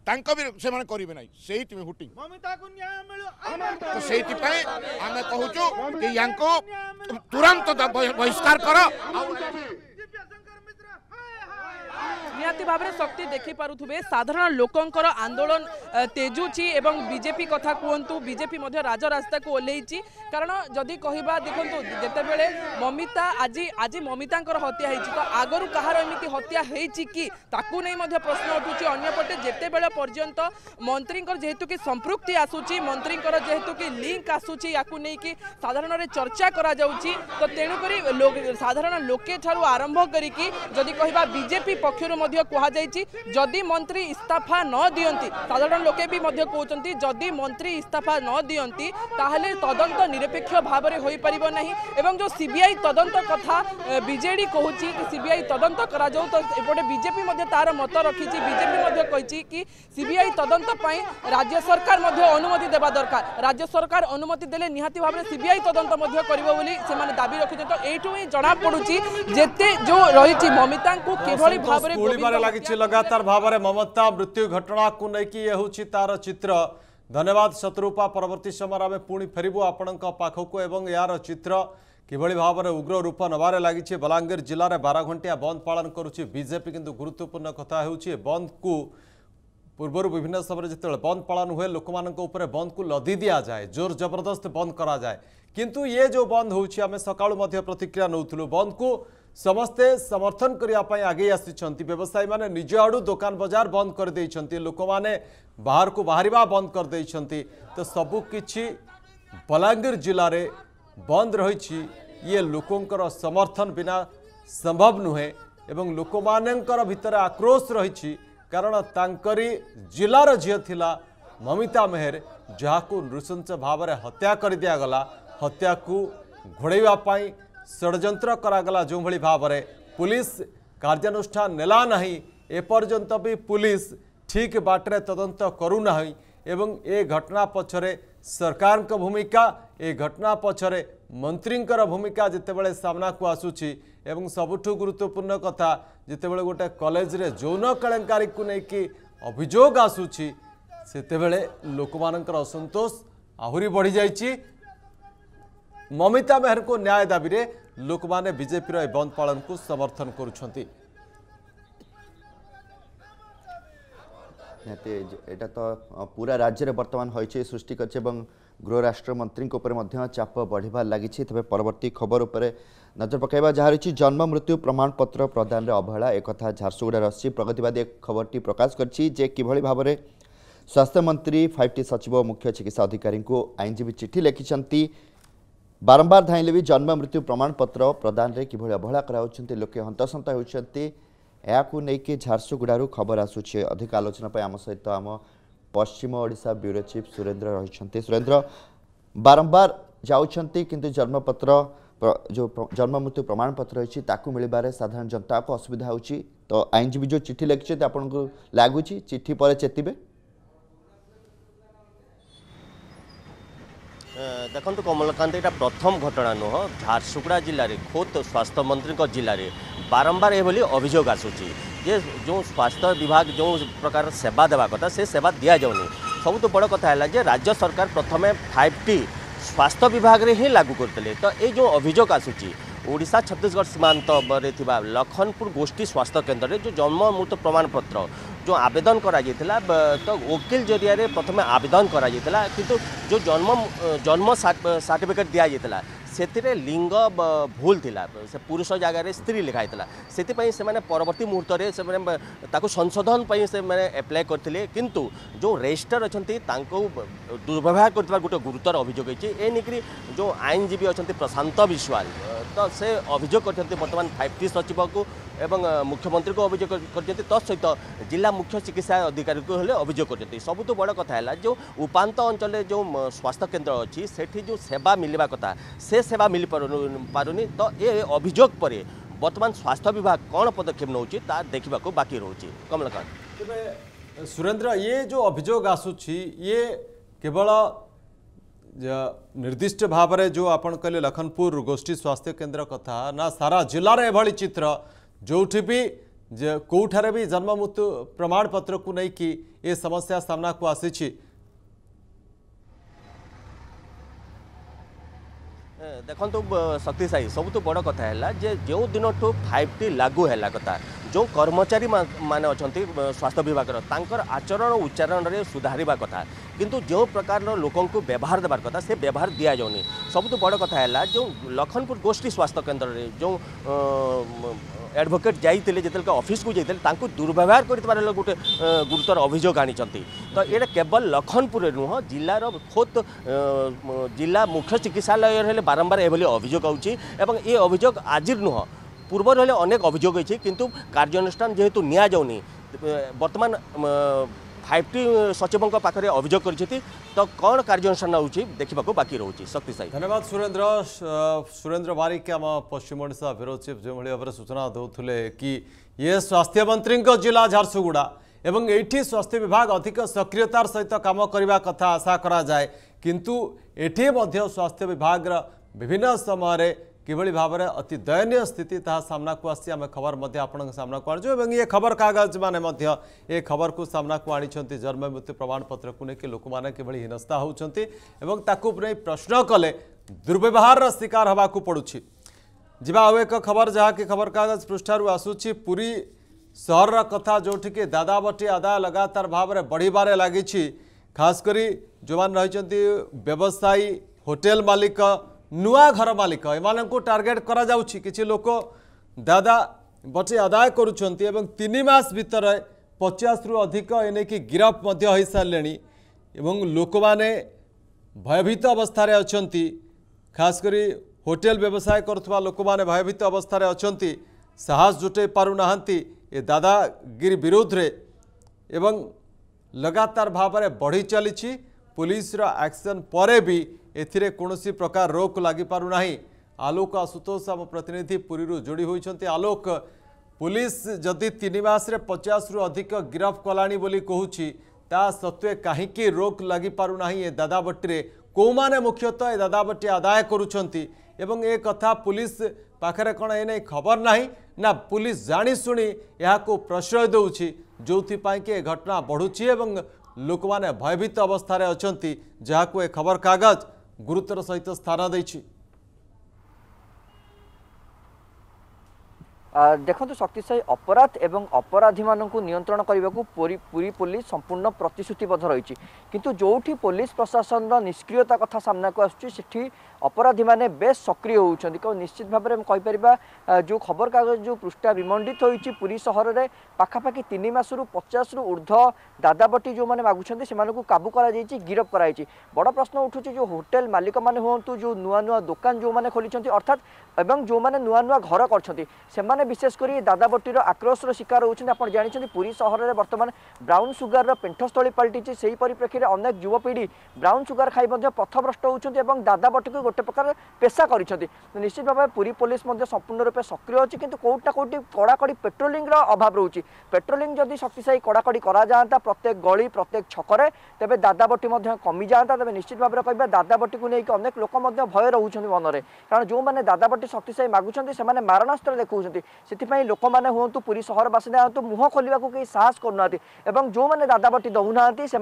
ତାଙ୍କ ବି ସେମାନେ କରିବେ ନାହିଁ ସେଇଥିପାଇଁ ଭୋଟିଂ ତ ସେଇଥିପାଇଁ ଆମେ କହୁଛୁ କି ୟାଙ୍କୁ ତୁରନ୍ତ ବହିଷ୍କାର କର নিহতি ভাবে শক্তি দেখিপারে সাধারণ লোকর আন্দোলন তেজুছি এবং বিজেপি কথা কুহতু বিজেপি মধ্যে রাজরাস্তাকে ওহ্লাইছি কারণ যদি কহবা দেখুন যেতবে মমিতা আজ আজ মমিতাঙ্কর হত্যা হয়েছি তো আগর কাহার এমিতি হত্যা হয়েছি কি তাকে নেই মধ্যে প্রশ্ন উঠুছে অন্যপটে যেতবে পর্যন্ত মন্ত্রীঙ্কর যেহেতু কি সম্পৃক্তি আসুচি মন্ত্রীঙ্কর যেহেতু কি লিঙ্ক আসুচি ইয়াকু নেইকি সাধারণরে চর্চা করা যাউচি তো তেণু করি সাধারণ লোকে ঠারু আরম্ভ করিকি যদি কহবা বিজেপি পক্ষ পক্ষর কুহযাই যদি মন্ত্রী ইস্তফা ন দিকে সাধারণ লোকে বি কৌন যদি মন্ত্রী ইস্তফা ন দিকে তাহলে তদন্ত নিরপেক্ষ ভাবে হয়ে পাব না এবং যে সিবিআই তদন্ত কথা বিজেডি কুচি সিবিআই তদন্ত করা যাও তো এপটে বিজেপি তার মত রাখিছি বিজেপি কী কি সিবিআই তদন্ত রাজ্য সরকার অনুমতি দেওয়া দরকার রাজ্য সরকার অনুমতি দেলে নিহতি ভাবে সিবিআই তদন্ত করব বলে সে দাবি রাখি তো এইটু হি জনা পড়ুছি যেতে যে রয়েছে মমিতা কিভাবে ভাবে गोळीबार लागिଛି ଲଗାତାର ଭାବରେ ମମତା ମୃତ୍ୟୁ ଘଟଣାକୁ ନେଇକି ଇଏ ହେଉଛି ତାର ଚିତ୍ର ଧନ୍ୟବାଦ ଶତ୍ରୁପା ପରବର୍ତ୍ତୀ ସମୟରେ ଆମେ ପୁଣି ଫେରିବୁ ଆପଣଙ୍କ ପାଖକୁ ଏବଂ ଏହାର ଚିତ୍ର কিভাবে ভাবে উগ্র রূপ নেবার লাগিছে বলাঙ্গীর জেলার বার ঘণ্টিয়া বন্ধ পালন করুছে বিজেপি কিন্তু গুরুত্বপূর্ণ কথা হচ্ছে বন্ধকু পূর্ব বিভিন্ন সময় যেত বন্ধ পালন হুয়ে লোক উপরে বন্ধকু লদি দিয়া যায় জোর জবরদস্ত বন্ধ করা যায় কিন্তু ইয়ে যে বন্ধ হচ্ছে আমি সকাল প্রতিক্রিয়া নৌলু বন্ধকু ସମସ୍ତେ ସମର୍ଥନ କରିବା ପାଇଁ ଆଗେଇ ଆସିଛନ୍ତି ବ୍ୟବସାୟୀମାନେ ନିଜ ଆଡ଼ୁ ଦୋକାନ ବଜାର ବନ୍ଦ କରିଦେଇଛନ୍ତି ଲୋକମାନେ ବାହାରକୁ ବାହାରିବା ବନ୍ଦ କରିଦେଇଛନ୍ତି ତ ସବୁକିଛି ବଲାଙ୍ଗୀର ଜିଲ୍ଲାରେ ବନ୍ଦ ରହିଛି ଇଏ ଲୋକଙ୍କର ସମର୍ଥନ ବିନା ସମ୍ଭବ ନୁହେଁ ଏବଂ ଲୋକମାନଙ୍କର ଭିତରେ ଆକ୍ରୋଶ ରହିଛି କାରଣ ତାଙ୍କରି ଜିଲ୍ଲାର ଝିଅ ଥିଲା ମମିତା ମେହେର ଯାହାକୁ ନୃଶଂସ ଭାବରେ ହତ୍ୟା କରିଦିଆଗଲା ହତ୍ୟାକୁ ଘୋଡ଼େଇବା ପାଇଁ ষড়যন্ত্র করা যেভাবে ভাবে পুলিশ কার্যানুষ্ঠান নেলা না এপর্যন্ত বি পুলিশ ঠিক বাটরে তদন্ত করু না এবং এ ঘটনা পছরে সরকার ভূমিকা এ ঘটনা পছরে ମନ୍ତ୍ରୀଙ୍କର ଭୂମିକା ଯେତେବେଳେ ସାମ୍ନାକୁ ଆସୁଛି ଏବଂ ସବୁଠୁ ଗୁରୁତ୍ୱପୂର୍ଣ୍ଣ କଥା ଯେତେବେଳେ ଗୋଟେ କଲେଜରେ ଯୌନ କେଳେଙ୍କାରୀକୁ ନେଇକି ଅଭିଯୋଗ ଆସୁଛି ସେତେବେଳେ ଲୋକମାନଙ୍କର ଅସନ୍ତୋଷ ଆହୁରି ବଢ଼ିଯାଇଛି ମମିତା ମେହେରଙ୍କୁ ନ୍ୟାୟ ଦାବିରେ ଲୋକମାନେ ବିଜେପିର ଏହି ବନ୍ଦ ପାଳନକୁ ସମର୍ଥନ କରୁଛନ୍ତି ନିହାତି ଏଇଟା ତ ପୁରା ରାଜ୍ୟରେ ବର୍ତ୍ତମାନ ହୋଇଛି ସୃଷ୍ଟି କରିଛି ଏବଂ ଗୃହରାଷ୍ଟ୍ରମନ୍ତ୍ରୀଙ୍କ ଉପରେ ମଧ୍ୟ ଚାପ ବଢ଼ିବାରେ ଲାଗିଛି ତେବେ ପରବର୍ତ୍ତୀ ଖବର ଉପରେ ନଜର ପକାଇବା ଯାହା ରହିଛି ଜନ୍ମ ମୃତ୍ୟୁ ପ୍ରମାଣପତ୍ର ପ୍ରଦାନରେ ଅବହେଳା ଏକଥା ଝାରସୁଗୁଡ଼ାର ସି ପ୍ରଗତିବାଦୀ ଖବରଟି ପ୍ରକାଶ କରିଛି ଯେ କିଭଳି ଭାବରେ ସ୍ୱାସ୍ଥ୍ୟମନ୍ତ୍ରୀ ଫାଇଭ୍ ଟି ସଚିବ ମୁଖ୍ୟ ଚିକିତ୍ସା ଅଧିକାରୀଙ୍କୁ ଆଇନଜୀବୀ ଚିଠି ଲେଖିଛନ୍ତି ବାରମ୍ବାର ଧାଇଁଲେ ବି ଜନ୍ମ ମୃତ୍ୟୁ ପ୍ରମାଣପତ୍ର ପ୍ରଦାନରେ କିଭଳି ଅବହେଳା କରାଯାଉଛନ୍ତି ଲୋକେ ହନ୍ତସନ୍ତ ହେଉଛନ୍ତି ଏହାକୁ ନେଇକି ଝାରସୁଗୁଡ଼ାରୁ ଖବର ଆସୁଛି ଅଧିକ ଆଲୋଚନା ପାଇଁ ଆମ ସହିତ ଆମ ପଶ୍ଚିମ ଓଡ଼ିଶା ବ୍ୟୁରୋ ଚିଫ୍ ସୁରେନ୍ଦ୍ର ରହିଛନ୍ତି ସୁରେନ୍ଦ୍ର ବାରମ୍ବାର ଯାଉଛନ୍ତି କିନ୍ତୁ ଜନ୍ମପତ୍ର ଯେଉଁ ଜନ୍ମ ମୃତ୍ୟୁ ପ୍ରମାଣପତ୍ର ରହିଛି ତାକୁ ମିଳିବାରେ ସାଧାରଣ ଜନତାକୁ ଅସୁବିଧା ହେଉଛି ତ ଆଇନଜୀବୀ ଯେଉଁ ଚିଠି ଲେଖିଛନ୍ତି ଆପଣଙ୍କୁ ଲାଗୁଛି ଚିଠି ପରେ ଚେତିବେ ଦେଖନ୍ତୁ କମଲକାନ୍ତ ଏଇଟା ପ୍ରଥମ ଘଟଣା ନୁହଁ ଝାରସୁଗୁଡ଼ା ଜିଲ୍ଲାରେ ଖୋଦ୍ ସ୍ୱାସ୍ଥ୍ୟମନ୍ତ୍ରୀଙ୍କ ଜିଲ୍ଲାରେ ବାରମ୍ବାର ଏଭଳି ଅଭିଯୋଗ ଆସୁଛି ଯେ ଯେଉଁ ସ୍ୱାସ୍ଥ୍ୟ ବିଭାଗ ଯେଉଁ ପ୍ରକାର ସେବା ଦେବା କଥା ସେ ସେବା ଦିଆଯାଉନି ସବୁଠୁ ବଡ଼ କଥା ହେଲା ଯେ ରାଜ୍ୟ ସରକାର ପ୍ରଥମେ ଫାଇଭ୍ ଟି ସ୍ୱାସ୍ଥ୍ୟ ବିଭାଗରେ ହିଁ ଲାଗୁ କରିଥିଲେ ତ ଏଇ ଯେଉଁ ଅଭିଯୋଗ ଆସୁଛି ଓଡ଼ିଶା ଛତିଶଗଡ଼ ସୀମାନ୍ତରେ ଥିବା ଲଖନପୁର ଗୋଷ୍ଠୀ ସ୍ୱାସ୍ଥ୍ୟ କେନ୍ଦ୍ରରେ ଯେଉଁ ଜନ୍ମ ମୃତ ପ୍ରମାଣପତ୍ର ଯେଉଁ ଆବେଦନ କରାଯାଇଥିଲା ତ ଓକିଲ ଜରିଆରେ ପ୍ରଥମେ ଆବେଦନ କରାଯାଇଥିଲା କିନ୍ତୁ ଯେଉଁ ଜନ୍ମ ଜନ୍ମ ସାର୍ଟିଫିକେଟ୍ ଦିଆଯାଇଥିଲା ସେଥିରେ ଲିଙ୍ଗ ଭୁଲ ଥିଲା ସେ ପୁରୁଷ ଜାଗାରେ ସ୍ତ୍ରୀ ଲେଖା ହେଇଥିଲା ସେଥିପାଇଁ ସେମାନେ ପରବର୍ତ୍ତୀ ମୁହୂର୍ତ୍ତରେ ସେମାନେ ତାକୁ ସଂଶୋଧନ ପାଇଁ ସେମାନେ ଆପ୍ଲାଏ କରିଥିଲେ କିନ୍ତୁ ଯେଉଁ ରେଜିଷ୍ଟର ଅଛନ୍ତି ତାଙ୍କୁ ଦୁର୍ବ୍ୟବହାର କରିଥିବା ଗୋଟେ ଗୁରୁତର ଅଭିଯୋଗ ହେଇଛି ଏ ନେଇକରି ଯେଉଁ ଆଇନଜୀବୀ ଅଛନ୍ତି ପ୍ରଶାନ୍ତ ବିଶ୍ୱାଳ ତ ସେ ଅଭିଯୋଗ କରିଛନ୍ତି ବର୍ତ୍ତମାନ ଫାଇଭ୍ ଟି ସଚିବକୁ एवं मुख्यमंत्री को अभोग कर तत्सत जिला मुख्य चिकित्सा अधिकारी को हेल्ले अभोग कर सबुत बड़ कथा जो उपात अंचल जो स्वास्थ्य केन्द्र अच्छी से जो सेवा मिलवा कथा से सेवा मिल पार नहीं तो ये अभोग पर बर्तमान स्वास्थ्य विभाग कौन पदक्षेप नौ देखा बाकी रोचे कमलकांत सुरेन्द्र ये जो अभोग आसुच्छी ये केवल निर्दिष्ट भाव जो आप लखनपुर गोष्ठी स्वास्थ्य केन्द्र कथा ना सारा जिलार एभली चित्र जो कौटे भी जन्म मृत्यु प्रमाणपत्र को लेकिन ये समस्या सामना को आसी देखु शक्ति साई सब बड़ कथा है जे जो दिन टू फाइव टी लागू है कथा जो कर्मचारी मान अच्छा स्वास्थ्य विभाग तांकर आचरण उच्चारण से सुधार कथा किंतु जो प्रकार लोक व्यवहार देवार कथा से व्यवहार दि जाऊनी सबुत बड़ कथा है जो लखनपुर गोष्ठी स्वास्थ्य केन्द्र जो ଆଡ଼ଭୋକେଟ୍ ଯାଇଥିଲେ ଯେତେବେଳେ ଅଫିସ୍କୁ ଯାଇଥିଲେ ତାଙ୍କୁ ଦୁର୍ବ୍ୟବହାର କରିଥିବାର ଗୋଟେ ଗୁରୁତର ଅଭିଯୋଗ ଆଣିଛନ୍ତି ତ ଏଇଟା କେବଳ ଲଖନପୁରରେ ନୁହଁ ଜିଲ୍ଲାର ଖୋଦ୍ ଜିଲ୍ଲା ମୁଖ୍ୟ ଚିକିତ୍ସାଳୟରେ ହେଲେ ବାରମ୍ବାର ଏଭଳି ଅଭିଯୋଗ ହେଉଛି ଏବଂ ଏ ଅଭିଯୋଗ ଆଜିର ନୁହଁ পূর্বর হলে অনেক অভিযোগ হয়েছে কিন্তু কার্যানুষ্ঠান যেহেতু নেওয়া যাওনি বর্তমান ଫାଇଭ ଟି ସଚିବଙ୍କ ପାଖରେ ଅଭିଯୋଗ କରିଛନ୍ତି ତ କ'ଣ କାର୍ଯ୍ୟାନୁଷ୍ଠାନ ହେଉଛି ଦେଖିବାକୁ ବାକି ରହୁଛି ଶକ୍ତି ସାହି ଧନ୍ୟବାଦ ସୁରେନ୍ଦ୍ର ସୁରେନ୍ଦ୍ର ବାରିକ ଆମ ପଶ୍ଚିମ ଓଡ଼ିଶା ବ୍ୟୁରୋ ଚିଫ୍ ଯେଉଁଭଳି ଭାବରେ ସୂଚନା ଦେଉଥିଲେ କି ଇଏ ସ୍ୱାସ୍ଥ୍ୟମନ୍ତ୍ରୀଙ୍କ ଜିଲ୍ଲା ଝାରସୁଗୁଡ଼ା ଏବଂ ଏଇଠି ସ୍ୱାସ୍ଥ୍ୟ ବିଭାଗ ଅଧିକ ସକ୍ରିୟତାର ସହିତ କାମ କରିବା କଥା ଆଶା କରାଯାଏ କିନ୍ତୁ ଏଠି ମଧ୍ୟ ସ୍ୱାସ୍ଥ୍ୟ ବିଭାଗର ବିଭିନ୍ନ ସମୟରେ କିଭଳି ଭାବରେ ଅତି ଦୟନୀୟ ସ୍ଥିତି ତାହା ସାମ୍ନାକୁ ଆସିଛି ଆମେ ଖବର ମଧ୍ୟ ଆପଣଙ୍କ ସାମ୍ନାକୁ ଆଣିଛୁ ଏବଂ ଏ ଖବରକାଗଜମାନେ ମଧ୍ୟ ଏ ଖବରକୁ ସାମ୍ନାକୁ ଆଣିଛନ୍ତି ଜନ୍ମ ମୃତ୍ୟୁ ପ୍ରମାଣପତ୍ରକୁ ନେଇକି ଲୋକମାନେ କିଭଳି ହୀନସ୍ଥା ହେଉଛନ୍ତି ଏବଂ ତାକୁ ନେଇ ପ୍ରଶ୍ନ କଲେ ଦୁର୍ବ୍ୟବହାରର ଶିକାର ହେବାକୁ ପଡ଼ୁଛି ଯିବା ଆଉ ଏକ ଖବର ଯାହାକି ଖବରକାଗଜ ପୃଷ୍ଠାରୁ ଆସୁଛି ପୁରୀ ସହରର କଥା ଯେଉଁଠିକି ଦାଦାବଟି ଆଦାୟ ଲଗାତାର ଭାବରେ ବଢ଼ିବାରେ ଲାଗିଛି ଖାସ୍ କରି ଯେଉଁମାନେ ରହିଛନ୍ତି ବ୍ୟବସାୟୀ ହୋଟେଲ ମାଲିକ ନୂଆ ଘର ମାଲିକ ଏମାନଙ୍କୁ ଟାର୍ଗେଟ୍ କରାଯାଉଛି କିଛି ଲୋକ ଦାଦା ବଟି ଆଦାୟ କରୁଛନ୍ତି ଏବଂ ତିନି ମାସ ଭିତରେ ପଚାଶରୁ ଅଧିକ ଏନେଇକି ଗିରଫ ମଧ୍ୟ ହୋଇସାରିଲେଣି ଏବଂ ଲୋକମାନେ ଭୟଭୀତ ଅବସ୍ଥାରେ ଅଛନ୍ତି ଖାସ କରି ହୋଟେଲ ବ୍ୟବସାୟ କରୁଥିବା ଲୋକମାନେ ଭୟଭୀତ ଅବସ୍ଥାରେ ଅଛନ୍ତି ସାହସ ଜୁଟେଇ ପାରୁନାହାନ୍ତି ଏ ଦାଦାଗିରି ବିରୋଧରେ ଏବଂ ଲଗାତାର ଭାବରେ ବଢ଼ି ଚାଲିଛି ପୋଲିସର ଆକ୍ସନ୍ ପରେ ବି एणसी प्रकार रोक पारना आलोक आशुतोष आम प्रतिनिधि पूरी जोड़ी होती आलोक पुलिस जदि तीन मस रे पचास रु अधिक गिरफ्त कला कहि ता सत्वे कहीं रोक लगिपना ये दादाबटी कौ मैने मुख्यतः दादाबटी आदाय एवं कथा पुलिस पाखे कौन ये खबर ना ना पुलिस जाशु यह प्रश्रय दे जो कि घटना बढ़ुची एवं लोक मैंने भयभीत अवस्था अच्छा जहाँ को खबरक ଗୁରୁତର ସହିତ ସ୍ଥାନ ଦେଇଛି ଦେଖନ୍ତୁ ଶକ୍ତିଶାଳୀ ଅପରାଧ ଏବଂ ଅପରାଧୀମାନଙ୍କୁ ନିୟନ୍ତ୍ରଣ କରିବାକୁ ପୁରୀ ପୁରୀ ପୋଲିସ ସମ୍ପୂର୍ଣ୍ଣ ପ୍ରତିଶ୍ରୁତିବଦ୍ଧ ରହିଛି କିନ୍ତୁ ଯେଉଁଠି ପୋଲିସ ପ୍ରଶାସନର ନିଷ୍କ୍ରିୟତା କଥା ସାମ୍ନାକୁ ଆସୁଛି ସେଠି ଅପରାଧୀମାନେ ବେଶ୍ ସକ୍ରିୟ ହେଉଛନ୍ତି କାରଣ ନିଶ୍ଚିତ ଭାବରେ ଆମେ କହିପାରିବା ଯେଉଁ ଖବରକାଗଜ ଯେଉଁ ପୃଷ୍ଠା ବିମଣ୍ଡିତ ହୋଇଛି ପୁରୀ ସହରରେ ପାଖାପାଖି ତିନି ମାସରୁ ପଚାଶରୁ ଉର୍ଦ୍ଧ୍ୱ ଦାଦାବଟି ଯେଉଁମାନେ ମାଗୁଛନ୍ତି ସେମାନଙ୍କୁ କାବୁ କରାଯାଇଛି ଗିରଫ କରାଯାଇଛି ବଡ଼ ପ୍ରଶ୍ନ ଉଠୁଛି ଯେଉଁ ହୋଟେଲ ମାଲିକମାନେ ହୁଅନ୍ତୁ ଯେଉଁ ନୂଆ ନୂଆ ଦୋକାନ ଯେଉଁମାନେ ଖୋଲିଛନ୍ତି ଅର୍ଥାତ୍ ଏବଂ ଯେଉଁମାନେ ନୂଆ ନୂଆ ଘର କରିଛନ୍ତି ସେମାନେ ବିଶେଷ କରି ଦାଦାବଟିର ଆକ୍ରୋଶର ଶିକାର ହେଉଛନ୍ତି ଆପଣ ଜାଣିଛନ୍ତି ପୁରୀ ସହରରେ ବର୍ତ୍ତମାନ ବ୍ରାଉନ୍ ସୁଗାରର ପେଣ୍ଠସ୍ଥଳୀ ପାଲଟିଛି ସେହି ପରିପ୍ରେକ୍ଷୀରେ ଅନେକ ଯୁବପିଢ଼ି ବ୍ରାଉନ୍ ସୁଗାର ଖାଇ ମଧ୍ୟ ପଥଭ୍ରଷ୍ଟ ହେଉଛନ୍ତି ଏବଂ ଦାଦାବଟିକୁ গোটে প্রকার পেশা করছেন নিশ্চিত ভাবে পুরী পুলিশ সম্পূর্ণ রূপে সক্রিয় অছি কিন্তু কোটা কোটি কড়াকড়ি পেট্রোলিংর অভাব রয়েছে পেট্রোলিং যদি শক্তিশালী কড়াকড়ি করা যাতা প্রত্যেক গলি প্রত্যেক ছকরে তেবে দাদাবটি কমি যাতা তেবে নিশ্চিত ভাবে কে দাদাবটি নিয়ে অনেক লোক ভয় রয়েছেন মনরে কারণ যে দাদাবটি শক্তিশালী মাগুচ্ছেন সে মারণাস্ত্র দেখুম সেপাই লোক হুম পুরী সহর বাসিন্দা হুম মুহ খোলা কেউ সাহস করু না এবং যে দাদাবটি দৌ না সে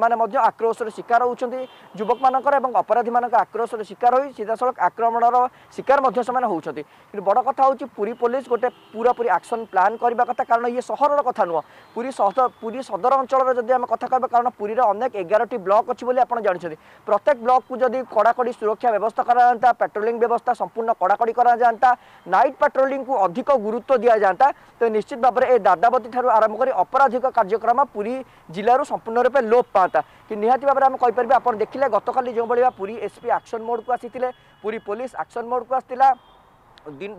আক্রোশর শিকার হচ্ছেন যুবক মানুষ এবং অপরাধী মানুষ আক্রোশর শিকার হয়ে সিধা କୌଶଳ ଆକ୍ରମଣର ଶିକାର ମଧ୍ୟ ସେମାନେ ହେଉଛନ୍ତି କିନ୍ତୁ ବଡ଼ କଥା ହେଉଛି ପୁରୀ ପୋଲିସ ଗୋଟେ ପୁରାପୁରି ଆକ୍ସନ୍ ପ୍ଲାନ୍ କରିବା କଥା କାରଣ ଇଏ ସହରର କଥା ନୁହଁ ପୁରୀ ସହର ପୁରୀ ସଦର ଅଞ୍ଚଳର ଯଦି ଆମେ କଥା କହିବା କାରଣ ପୁରୀର ଅନେକ ଏଗାରଟି ବ୍ଲକ୍ ଅଛି ବୋଲି ଆପଣ ଜାଣିଛନ୍ତି ପ୍ରତ୍ୟେକ ବ୍ଲକ୍କୁ ଯଦି କଡ଼ାକଡ଼ି ସୁରକ୍ଷା ବ୍ୟବସ୍ଥା କରାଯାଆନ୍ତା ପାଟ୍ରୋଲିଂ ବ୍ୟବସ୍ଥା ସମ୍ପୂର୍ଣ୍ଣ କଡ଼ାକଡ଼ି କରାଯାଆନ୍ତା ନାଇଟ୍ ପାଟ୍ରୋଲିଂକୁ ଅଧିକ ଗୁରୁତ୍ୱ ଦିଆଯାଆନ୍ତା ତ ନିଶ୍ଚିତ ଭାବରେ ଏ ଦାଦାବତୀଠାରୁ ଆରମ୍ଭ କରି ଅପରାଧିକ କାର୍ଯ୍ୟକ୍ରମ ପୁରୀ ଜିଲ୍ଲାରୁ ସମ୍ପୂର୍ଣ୍ଣ ରୂପେ ଲୋପ ପାଆନ୍ତା କି ନିହାତି ଭାବରେ ଆମେ କହିପାରିବା ଆପଣ ଦେଖିଲେ ଗତକାଲି ଯେଉଁଭଳି ପୁରୀ ଏସ୍ପି ଆକ୍ସନ୍ ମୋଡ଼କୁ ଆସିଥିଲେ ପୁରୀ ପୋଲିସ ଆକ୍ସନ ମୋଡ଼କୁ ଆସିଥିଲା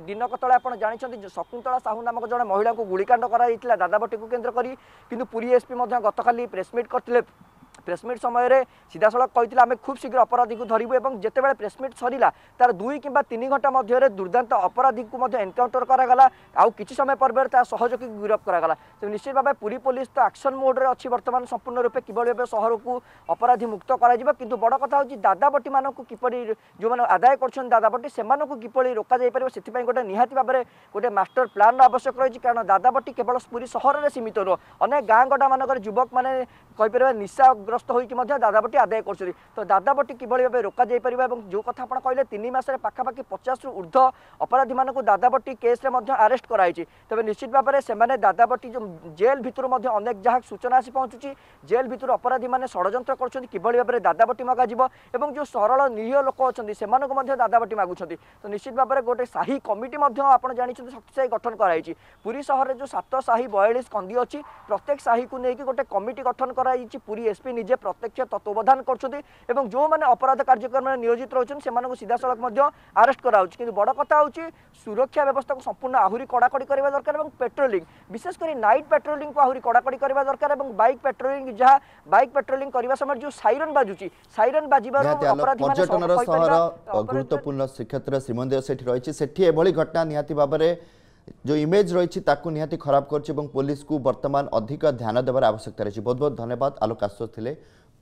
ଦିନକ ତଳେ ଆପଣ ଜାଣିଛନ୍ତି ଶକୁନ୍ତଳା ସାହୁ ନାମକ ଜଣେ ମହିଳାଙ୍କୁ ଗୁଳିକାଣ୍ଡ କରାଯାଇଥିଲା ଦାଦାବଟିକୁ କେନ୍ଦ୍ର କରି କିନ୍ତୁ ପୁରୀ ଏସ୍ପି ମଧ୍ୟ ଗତକାଲି ପ୍ରେସମିଟ୍ କରିଥିଲେ প্রেসমিট সময়ের সিধাসলখ কে আমি খুব শীঘ্র অপরাধীকে ধরবু এবং যেতবে প্রেসমিট সরিলা তার দুই কিংবা তিন ঘণ্টা মধ্যে দুর্দান্ত অপরাধীকে এনকাউন্টর করা কিছু সময় পর্বের তার সহযোগী গিরফ করা তেমনি নিশ্চিত ভাবে পুরী পুলিশ তো আকশন মোড্রে অছি বর্তমান সম্পূর্ণ রূপে কিভাবে ভাবে সহরকু অপরাধী মুক্ত করা কিন্তু বড় কথা হচ্ছে দাদাবটি মানুষ কিপরি যে আদায় করছেন দাদাবটি সে কিপরি রোকা যাই পারে সেপাই গোটে নিহতি ভাবে গোটে মাস্টর প্লান আবশ্যক রয়েছে কারণ দাদাবটি কেবল পুরী সহরের সীমিত নুহ অনেক গাঁ গণ্ডা মানুষ যুবক মানে কইপার নিশা କ୍ଷତିଗ୍ରସ୍ତ ହୋଇକି ମଧ୍ୟ ଦାଦାବଟି ଆଦାୟ କରୁଛନ୍ତି ତ ଦାଦାବଟି କିଭଳି ଭାବେ ରୋକାଯାଇପାରିବ ଏବଂ ଯେଉଁ କଥା ଆପଣ କହିଲେ ତିନି ମାସରେ ପାଖାପାଖି ପଚାଶରୁ ଉର୍ଦ୍ଧ୍ୱ ଅପରାଧୀମାନଙ୍କୁ ଦାଦାବଟି କେସ୍ରେ ମଧ୍ୟ ଆରେଷ୍ଟ କରାଯାଇଛି ତେବେ ନିଶ୍ଚିତ ଭାବରେ ସେମାନେ ଦାଦାବଟି ଯେଉଁ ଜେଲ୍ ଭିତରୁ ମଧ୍ୟ ଅନେକ ଯାହା ସୂଚନା ଆସି ପହଞ୍ଚୁଛି ଜେଲ୍ ଭିତରୁ ଅପରାଧୀମାନେ ଷଡ଼ଯନ୍ତ୍ର କରୁଛନ୍ତି କିଭଳି ଭାବରେ ଦାଦାବଟି ମଗାଯିବ ଏବଂ ଯେଉଁ ସରଳ ନିରୀହ ଲୋକ ଅଛନ୍ତି ସେମାନଙ୍କୁ ମଧ୍ୟ ଦାଦାବଟି ମାଗୁଛନ୍ତି ତ ନିଶ୍ଚିତ ଭାବରେ ଗୋଟେ ସାହି କମିଟି ମଧ୍ୟ ଆପଣ ଜାଣିଛନ୍ତି ଶକ୍ତିଶାହୀ ଗଠନ କରାଯାଇଛି ପୁରୀ ସହରରେ ଯେଉଁ ସାତ ସାହି ବୟାଳିଶ କନ୍ଦି ଅଛି ପ୍ରତ୍ୟେକ ସାହିକୁ ନେଇକି ଗୋଟେ କମିଟି ଗଠନ କରାଯାଇଛି ପୁରୀ ଏସ୍ପି ନିଜେ ପ୍ରତ୍ୟକ୍ଷ ତତ୍ତ୍ୱାବଧାନ କରୁଛନ୍ତି ଏବଂ ଯେଉଁମାନେ ଅପରାଧ କାର୍ଯ୍ୟକ୍ରମରେ ନିୟୋଜିତ ରହୁଛନ୍ତି ସେମାନଙ୍କୁ ସିଧାସଳଖ ମଧ୍ୟ ଆରେଷ୍ଟ କରାହେଉଛି କିନ୍ତୁ ବଡ଼ କଥା ହେଉଛି ସୁରକ୍ଷା ବ୍ୟବସ୍ଥାକୁ ସମ୍ପୂର୍ଣ୍ଣ ଆହୁରି କଡ଼ାକଡ଼ି କରିବା ଦରକାର ଏବଂ ପେଟ୍ରୋଲିଂ ବିଶେଷ କରି ନାଇଟ୍ ପେଟ୍ରୋଲିଂକୁ ଆହୁରି କଡ଼ାକଡ଼ି କରିବା ଦରକାର ଏବଂ ବାଇକ୍ ପେଟ୍ରୋଲିଂ ଯାହା ବାଇକ୍ ପେଟ୍ରୋଲିଂ କରିବା ସମୟରେ ଯେଉଁ ସାଇରନ୍ ବାଜୁଛି ସାଇରନ୍ ବାଜିବାରୁ ପର୍ଯ୍ୟଟନର ସହର ଗୁରୁତ୍ୱପୂର୍ଣ୍ଣ ଶ୍ରୀକ୍ଷେତ୍ର ଶ୍ରୀମନ୍ଦିର ସେଠି ରହିଛି ସେଠି ଏଭଳି ଘଟଣା ନିହାତି ଭାବରେ जो इमेज रही निहाती खराब कर पुलिस को बर्तमान अधिक ध्यान देवार आवश्यकता रही बहुत बहुत धन्यवाद आलोक आश्वास थे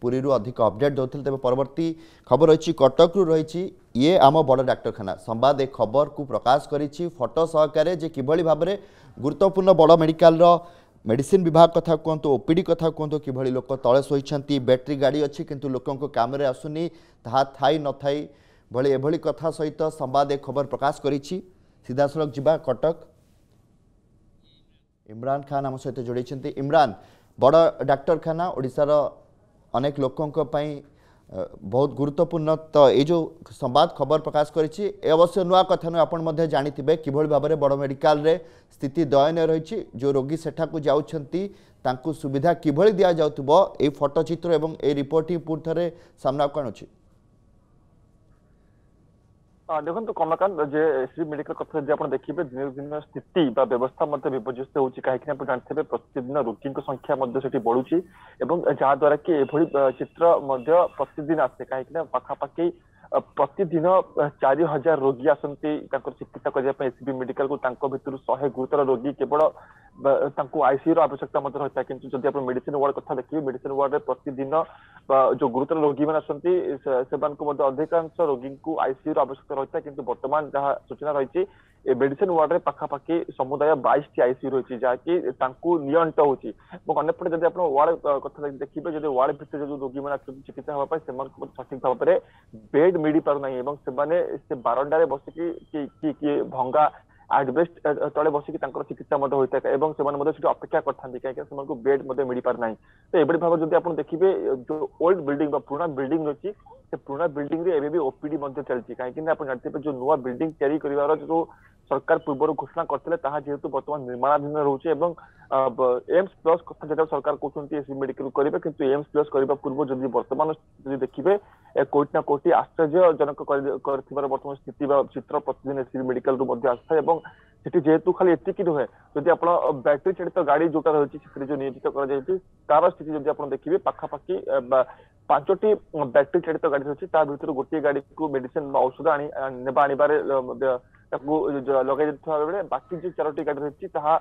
পুরীর অধিক অপডেট দেওয়া তবে পরবর্তী খবর রয়েছে কটকরু রয়েছে ইয়ে আম বড় ডাক্তারখানা সংবাদ এ খবরকু প্রকাশ করেছি ফটো সহকারে যে কিভাবে ভাবে গুরুত্বপূর্ণ বড় মেডিকালর মেডিসিন বিভাগ কথা কুহতু ওপিডি কথা কুহতু কিভাবে লোক তলে শোইছেন ব্যাটেরি গাড়ি অছি কিন্তু লোক কামরে আসুনি তাহা থাই নথাই ভি এভাবে কথা সহিত সংবাদ এ খবর প্রকাশ করেছি সিধাসলখ যা কটক ইমরান খান আম সহ যোড়াইছেন ইমরান বড় ডাক্তারখানা ওড়শার অনেক লোক ବହୁତ ଗୁରୁତ୍ୱପୂର୍ଣ୍ଣ ତ ଏଇ ଯେଉଁ ସମ୍ବାଦ ଖବର ପ୍ରକାଶ କରିଛି ଏ ଅବଶ୍ୟ ନୂଆ କଥା ନୁହେଁ ଆପଣ ମଧ୍ୟ ଜାଣିଥିବେ କିଭଳି ଭାବରେ ବଡ଼ ମେଡ଼ିକାଲରେ ସ୍ଥିତି ଦୟନୀୟ ରହିଛି ଯେଉଁ ରୋଗୀ ସେଠାକୁ ଯାଉଛନ୍ତି ତାଙ୍କୁ ସୁବିଧା କିଭଳି ଦିଆଯାଉଥିବ ଏଇ ଫଟୋ ଚିତ୍ର ଏବଂ ଏଇ ରିପୋର୍ଟ ହିଁ ପୁଣି ଥରେ ସାମ୍ନାକୁ ଆଣୁଛି ଦେଖନ୍ତୁ କମଳାକାନ୍ତ ଯେ ଶ୍ରୀ ମେଡିକାଲ ଯଦି ଆପଣ ଦେଖିବେ ଦିନକୁ ଦିନ ସ୍ଥିତି ବା ବ୍ୟବସ୍ଥା ମଧ୍ୟ ବିପର୍ଯ୍ୟସ୍ତ ହେଉଛି କାହିଁକି ନା ଆପଣ ଜାଣିଥିବେ ପ୍ରତିଦିନ ରୋଗୀଙ୍କ ସଂଖ୍ୟା ମଧ୍ୟ ସେଠି ବଢୁଛି ଏବଂ ଯାହାଦ୍ୱାରା କି ଏଭଳି ଚିତ୍ର ମଧ୍ୟ ପ୍ରତିଦିନ ଆସେ କାହିଁକି ନା ପାଖାପାଖି प्रतिदिन चार हजार रोगी आसती चिकित्सा करने एसबी मेडिकल भितर शहे गुतर रोगी केवल आईसीयू रवश्यकता मतलब रही है कि आप मेड वार्ड क्या देखिए मेड वार्ड में प्रतिदिन जो गुरुतर रोगी मैंने आसिकाश रोगी को आईसीयू रवश्यकता रही है कि बर्तमान जहां सूचना रही ଏ ମେଡିସିନ ୱାର୍ଡରେ ପାଖାପାଖି ସମୁଦାୟ ବାଇଶଟି ଆଇସିୟୁ ରହିଛି ଯାହାକି ତାଙ୍କୁ ନିଅଣ୍ଟ ହଉଛି ଏବଂ ଅନ୍ୟପଟେ ଯଦି ଆପଣ ୱାର୍ଡ କଥା ଦେଖିବେ ଯଦି ୱାର୍ଡ ଭିତରେ ଯୋଉ ରୋଗୀମାନେ ଆସୁଛନ୍ତି ଚିକିତ୍ସା ହେବା ପାଇଁ ସେମାନଙ୍କୁ ସଠିକ ଭାବରେ ବେଡ୍ ମିଳିପାରୁନାହିଁ ଏବଂ ସେମାନେ ସେ ବାରଣ୍ଡାରେ ବସିକି କି କି କିଏ ଭଙ୍ଗା ଆଡବେଷ୍ଟ ତଳେ ବସିକି ତାଙ୍କର ଚିକିତ୍ସା ମଧ୍ୟ ହୋଇଥାଏ ଏବଂ ସେମାନେ ମଧ୍ୟ ସେଠି ଅପେକ୍ଷା କରିଥାନ୍ତି କାହିଁକିନା ସେମାନଙ୍କୁ ବେଡ୍ ମଧ୍ୟ ମିଳିପାରୁନାହିଁ ତ ଏଭଳି ଭାବରେ ଯଦି ଆପଣ ଦେଖିବେ ଯୋଉ ଓଲ୍ଡ ବିଲ୍ଡିଂ ବା ପୁରୁଣା ବିଲ୍ଡିଂ ରହିଛି से पुराना बिल्डिंग रे एबेबी ओपीडी मध्ये चलची काही की आपण जाणते जो नुवा बिल्डिंग तयार करिवार जो सरकार पूर्व घोषणा करतले तहा जेतु वर्तमान निर्माणाधीन रहूचे एवं एम्स प्लस कथा जेतु सरकार कोचंती एसी मेडिकल करिवे किंतु एम्स प्लस करिवा पूर्व जदी वर्तमान जदी देखिबे ए कोटना कोटी आश्चर्यजनक करथिबार वर्तमान स्थिति बा चित्र प्रतिदिन एसी मेडिकल रु मध्ये आस्था एवं सेठी जेतु खाली एति की रहे यदि आपण बॅटरी चढित गाडी जोटा रहूची सेठी जो नियोजित करा जायती तार स्थिति जदी आपण देखिबे पाखा पाखी पाचोटी बॅटरी चढित गाडी ଗାଡି ଅଛି ତା ଭିତରୁ ଗୋଟିଏ ଗାଡିକୁ ମେଡିସିନ ଔଷଧ ଆଣି ନେବା ଆଣିବାରେ ତାକୁ ଲଗାଇ ଦେଇଥିବା ବେଳେ ବାକି ଯେ ଚାରୋଟି ଗାଡି ରହିଛି ତାହା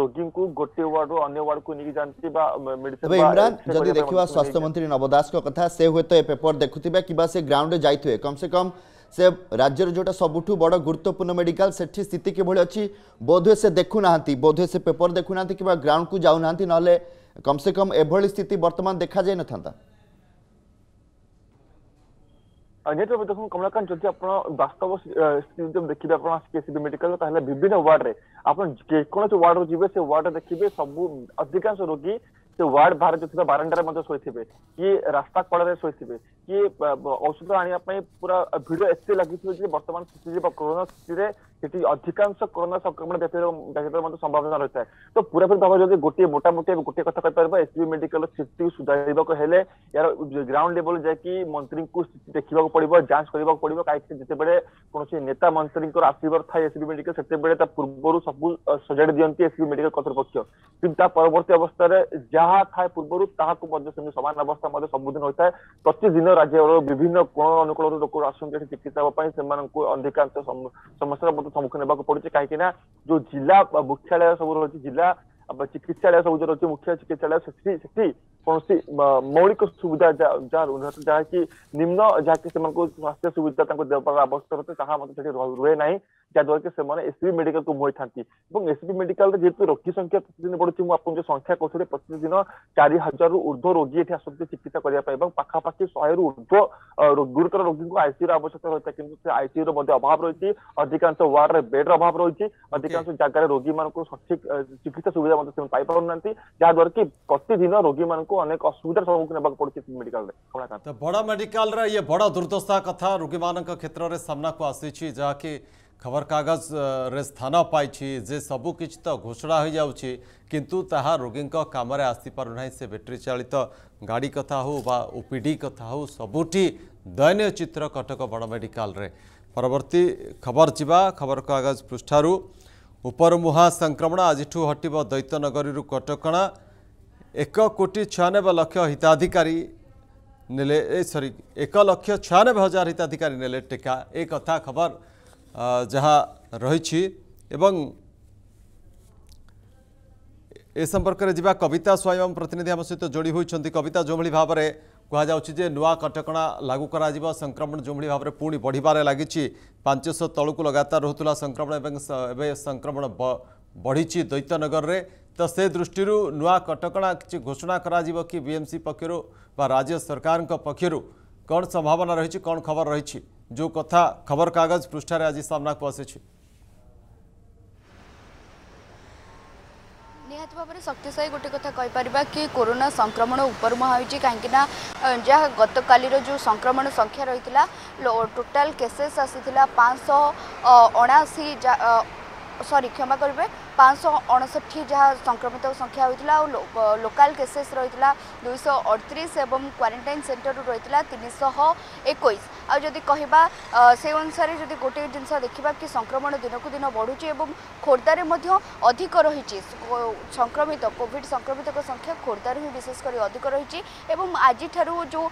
ରୋଗୀଙ୍କୁ ଗୋଟିଏ ୱାର୍ଡରୁ ଅନ୍ୟ ୱାର୍ଡକୁ ନେଇକି ଯାଆନ୍ତି ବା ମେଡିସିନ ଇମ୍ରାନ ଯଦି ଦେଖିବା ସ୍ୱାସ୍ଥ୍ୟ ମନ୍ତ୍ରୀ ନବ ଦାସଙ୍କ କଥା ସେ ହୁଏତ ଏ ପେପର ଦେଖୁଥିବେ କିମ୍ବା ସେ ଗ୍ରାଉଣ୍ଡରେ ଯାଇଥିବେ କମ୍ ସେ କମ୍ ସେ ରାଜ୍ୟର ଯେଉଁଟା ସବୁଠୁ ବଡ଼ ଗୁରୁତ୍ୱପୂର୍ଣ୍ଣ ମେଡିକାଲ ସେଠି ସ୍ଥିତି କିଭଳି ଅଛି ବୋଧହୁଏ ସେ ଦେଖୁନାହାନ୍ତି ବୋଧହୁଏ ସେ ପେପର ଦେଖୁନାହାନ୍ତି କିମ୍ବା ଗ୍ରାଉଣ୍ଡକୁ ଯାଉନାହାନ୍ତି ନହେଲେ କମ୍ ସେ କମ୍ ଏଭଳି ସ୍ଥିତି ବର୍ତ୍ତମାନ ଦେଖାଯାଇ ନଥାନ୍ତା ଯେହେତୁ ଦେଖନ୍ତୁ କମଳାକାନ୍ତ ଯଦି ଆପଣ ବାସ୍ତବ ଯଦି ଦେଖିବେ ଆପଣ ଆସିକି ଆସିବେ ମେଡିକାଲ ତାହେଲେ ବିଭିନ୍ନ ୱାର୍ଡରେ ଆପଣ ଯେକୌଣସି ୱାର୍ଡରୁ ଯିବେ ସେ ୱାର୍ଡରେ ଦେଖିବେ ସବୁ ଅଧିକାଂଶ ରୋଗୀ ସେ ୱାର୍ଡ ବାହାରେ ଯୋଉ ଥିବା ବାରଣ୍ଡାରେ ମଧ୍ୟ ଶୋଇଥିବେ କିଏ ରାସ୍ତା କଡରେ ଶୋଇଥିବେ କି ଔଷଧ ଆଣିବା ପାଇଁ ପୁରା ଭିଡ଼ ଏତେ ଲାଗିଥିବ ଯେ ବର୍ତ୍ତମାନ ସ୍ଥିତିରେ କରୋନା ସ୍ଥିତିରେ ସେଠି ଅଧିକାଂଶ କରୋନା ସଂକ୍ରମଣ ବ୍ୟାପିବାର ମଧ୍ୟ ସମ୍ଭାବନା ରହିଥାଏ ତ ପୁରାପୁରି ଭାବରେ ଯଦି ଗୋଟିଏ ମୋଟାମୋଟି ଗୋଟିଏ କଥା କହିପାରିବା ଏସ୍ବି ମେଡିକାଲର ସ୍ଥିତିକୁ ସୁଧାରିବାକୁ ହେଲେ ଏହାର ଗ୍ରାଉଣ୍ଡ ଲେଭଲ ଯାଇକି ମନ୍ତ୍ରୀଙ୍କୁ ସ୍ଥିତି ଦେଖିବାକୁ ପଡିବ ଯାଞ୍ଚ କରିବାକୁ ପଡିବ କାହିଁକି ଯେତେବେଳେ କୌଣସି ନେତା ମନ୍ତ୍ରୀଙ୍କର ଆସିବାର ଥାଏ ଏସ୍ବି ମେଡିକାଲ ସେତେବେଳେ ତା ପୂର୍ବରୁ ସବୁ ସଜାଡ଼ି ଦିଅନ୍ତି ଏସ୍ବି ମେଡିକାଲ କର୍ତ୍ତୃପକ୍ଷ କିନ୍ତୁ ତା ପରବର୍ତ୍ତୀ ଅବସ୍ଥାରେ ଯାହା ଥାଏ ପୂର୍ବରୁ ତାହାକୁ ମଧ୍ୟ ସେମିତି ସମାନ ଅବସ୍ଥା ମଧ୍ୟ ସମ୍ମୁଖୀନ ହୋଇଥାଏ ପ୍ରତିଦିନ ବିଭିନ୍ନ ରାଜ୍ୟର ବିଭିନ୍ନ କୋଣ ଅନୁକୂଳରୁ ଲୋକ ଆସୁଛନ୍ତି ଏଠି ଚିକିତ୍ସା ହେବା ପାଇଁ ସେମାନଙ୍କୁ ଅଧିକାଂଶ ସମସ୍ୟାର ମଧ୍ୟ ସମ୍ମୁଖୀନ ହେବାକୁ ପଡୁଛି କାହିଁକି ନା ଯୋଉ ଜିଲ୍ଲା ମୁଖ୍ୟାଳୟ ସବୁ ରହୁଛି ଜିଲ୍ଲା ଚିକିତ୍ସାଳୟ ସବୁ ଯୋଉ ରହୁଛି ମୁଖ୍ୟ ଚିକିତ୍ସାଳୟ ସେଠି ସେଠି କୌଣସି ମୌଳିକ ସୁବିଧା ଯାହା ଯାହାକି ନିମ୍ନ ଯାହାକି ସେମାନଙ୍କୁ ସ୍ୱାସ୍ଥ୍ୟ ସୁବିଧା ତାଙ୍କୁ ଦେବାର ଆବଶ୍ୟକତା ତାହା ମଧ୍ୟ ସେଠି ରୁହେ ନାହିଁ ଯାହାଦ୍ୱାରା କି ସେମାନେ ଏସ୍ସିବି ମେଡିକାଲକୁ ମୁହାଇଥାନ୍ତି ଏବଂ ଏସ୍ସିବି ମେଡିକାଲରେ ଯେହେତୁ ରୋଗୀ ସଂଖ୍ୟା ପ୍ରତିଦିନ ବଢୁଛି ମୁଁ ଆପଣଙ୍କୁ ଯୋଉ ସଂଖ୍ୟା କହୁଥିଲି ପ୍ରତିଦିନ ଚାରି ହଜାରରୁ ଉର୍ଦ୍ଧ୍ୱ ରୋଗୀ ଏଠି ଆସନ୍ତି ଚିକିତ୍ସା କରିବା ପାଇଁ ଏବଂ ପାଖାପାଖି ଶହେରୁ ଉର୍ଦ୍ଧ୍ୱ ଗୁରୁତର ରୋଗୀଙ୍କୁ ଆଇସିୟୁର ଆବଶ୍ୟକତା ରହିଥାଏ କିନ୍ତୁ ସେ ଆଇସିୟୁର ମଧ୍ୟ ଅଭାବ ରହିଛି ଅଧିକାଂଶ ୱାର୍ଡରେ ବେଡ୍ର ଅଭାବ ରହିଛି ଅଧିକାଂଶ ଜାଗାରେ ରୋଗୀମାନଙ୍କୁ ସଠିକ ଚିକିତ୍ସା ସୁବିଧା ମଧ୍ୟ ସେମାନେ ପାଇପାରୁନାହାନ୍ତି ଯାହାଦ୍ୱାରା କି ପ୍ରତିଦିନ ରୋଗୀମାନଙ୍କୁ ଲୋକ ଅନେକ ଅସୁବିଧାର ସମ୍ମୁଖୀନ ହେବାକୁ ପଡୁଛି ମେଡିକାଲରେ ବଡ଼ ମେଡିକାଲରେ ଇଏ ବଡ଼ ଦୁର୍ଦ୍ଦଶା କଥା ରୋଗୀମାନଙ୍କ କ୍ଷେତ୍ରରେ ସାମ୍ନାକୁ ଆସିଛି ଯାହାକି ଖବରକାଗଜରେ ସ୍ଥାନ ପାଇଛି ଯେ ସବୁକିଛି ତ ଘୋଷଣା ହୋଇଯାଉଛି କିନ୍ତୁ ତାହା ରୋଗୀଙ୍କ କାମରେ ଆସିପାରୁନାହିଁ ସେ ବ୍ୟାଟେରୀ ଚାଳିତ ଗାଡ଼ି କଥା ହେଉ ବା ଓ ପି ଡ଼ି କଥା ହେଉ ସବୁଠି ଦୟନୀୟ ଚିତ୍ର କଟକ ବଡ଼ ମେଡିକାଲରେ ପରବର୍ତ୍ତୀ ଖବର ଯିବା ଖବରକାଗଜ ପୃଷ୍ଠାରୁ ଉପରମୁହାଁ ସଂକ୍ରମଣ ଆଜିଠୁ ହଟିବ ଦୈତନଗରୀରୁ କଟକଣା ଏକ କୋଟି ଛୟାନବେ ଲକ୍ଷ ହିତାଧିକାରୀ ନେଲେ ଏ ସରି ଏକ ଲକ୍ଷ ଛୟାନବେ ହଜାର ହିତାଧିକାରୀ ନେଲେ ଟୀକା ଏ କଥା ଖବର ଯାହା ରହିଛି ଏବଂ ଏ ସମ୍ପର୍କରେ ଯିବା କବିତା ସ୍ୱୟଂ ପ୍ରତିନିଧି ଆମ ସହିତ ଯୋଡ଼ି ହୋଇଛନ୍ତି କବିତା ଯେଉଁଭଳି ଭାବରେ କୁହାଯାଉଛି ଯେ ନୂଆ କଟକଣା ଲାଗୁ କରାଯିବ ସଂକ୍ରମଣ ଯେଉଁଭଳି ଭାବରେ ପୁଣି ବଢ଼ିବାରେ ଲାଗିଛି ପାଞ୍ଚଶହ ତଳକୁ ଲଗାତାର ରହୁଥିଲା ସଂକ୍ରମଣ ଏବଂ ଏବେ ସଂକ୍ରମଣ ବଢ଼ିଛି ଦୈତ୍ୟନଗରରେ ତ ସେ ଦୃଷ୍ଟିରୁ ନୂଆ କଟକଣା କିଛି ଘୋଷଣା କରାଯିବ କି ବିଏମ୍ସି ପକ୍ଷରୁ ବା ରାଜ୍ୟ ସରକାରଙ୍କ ପକ୍ଷରୁ କ'ଣ ସମ୍ଭାବନା ରହିଛି କ'ଣ ଖବର ରହିଛି ଯେଉଁ କଥା ଖବରକାଗଜ ପୃଷ୍ଠାରେ ଆଜି ସାମ୍ନାକୁ ଆସିଛି ନିହାତି ଭାବରେ ଶକ୍ତିଶାଳୀ ଗୋଟେ କଥା କହିପାରିବା କି କୋରୋନା ସଂକ୍ରମଣ ଉପର ମୁହଁ ହୋଇଛି କାହିଁକିନା ଯାହା ଗତକାଲିର ଯେଉଁ ସଂକ୍ରମଣ ସଂଖ୍ୟା ରହିଥିଲା ଟୋଟାଲ୍ କେସେସ୍ ଆସିଥିଲା ପାଞ୍ଚଶହ ଅଣାଅଶୀ সরি ক্ষমা করবে পাঁচশো অণষঠি যা সংক্রমিত সংখ্যা হয়েছিল লোকাল কেসেস রয়েছে দুইশ অড়তিশ এবং কোয়ারেন্টাইন সেন্টর রয়েছে তিনশহ একুশ ଆଉ ଯଦି କହିବା ସେ ଅନୁସାରେ ଯଦି ଗୋଟିଏ ଜିନିଷ ଦେଖିବା କି ସଂକ୍ରମଣ ଦିନକୁ ଦିନ ବଢ଼ୁଛି ଏବଂ ଖୋର୍ଦ୍ଧାରେ ମଧ୍ୟ ଅଧିକ ରହିଛି ସଂକ୍ରମିତ କୋଭିଡ୍ ସଂକ୍ରମିତଙ୍କ ସଂଖ୍ୟା ଖୋର୍ଦ୍ଧାରୁ ହିଁ ବିଶେଷ କରି ଅଧିକ ରହିଛି ଏବଂ ଆଜିଠାରୁ ଯେଉଁ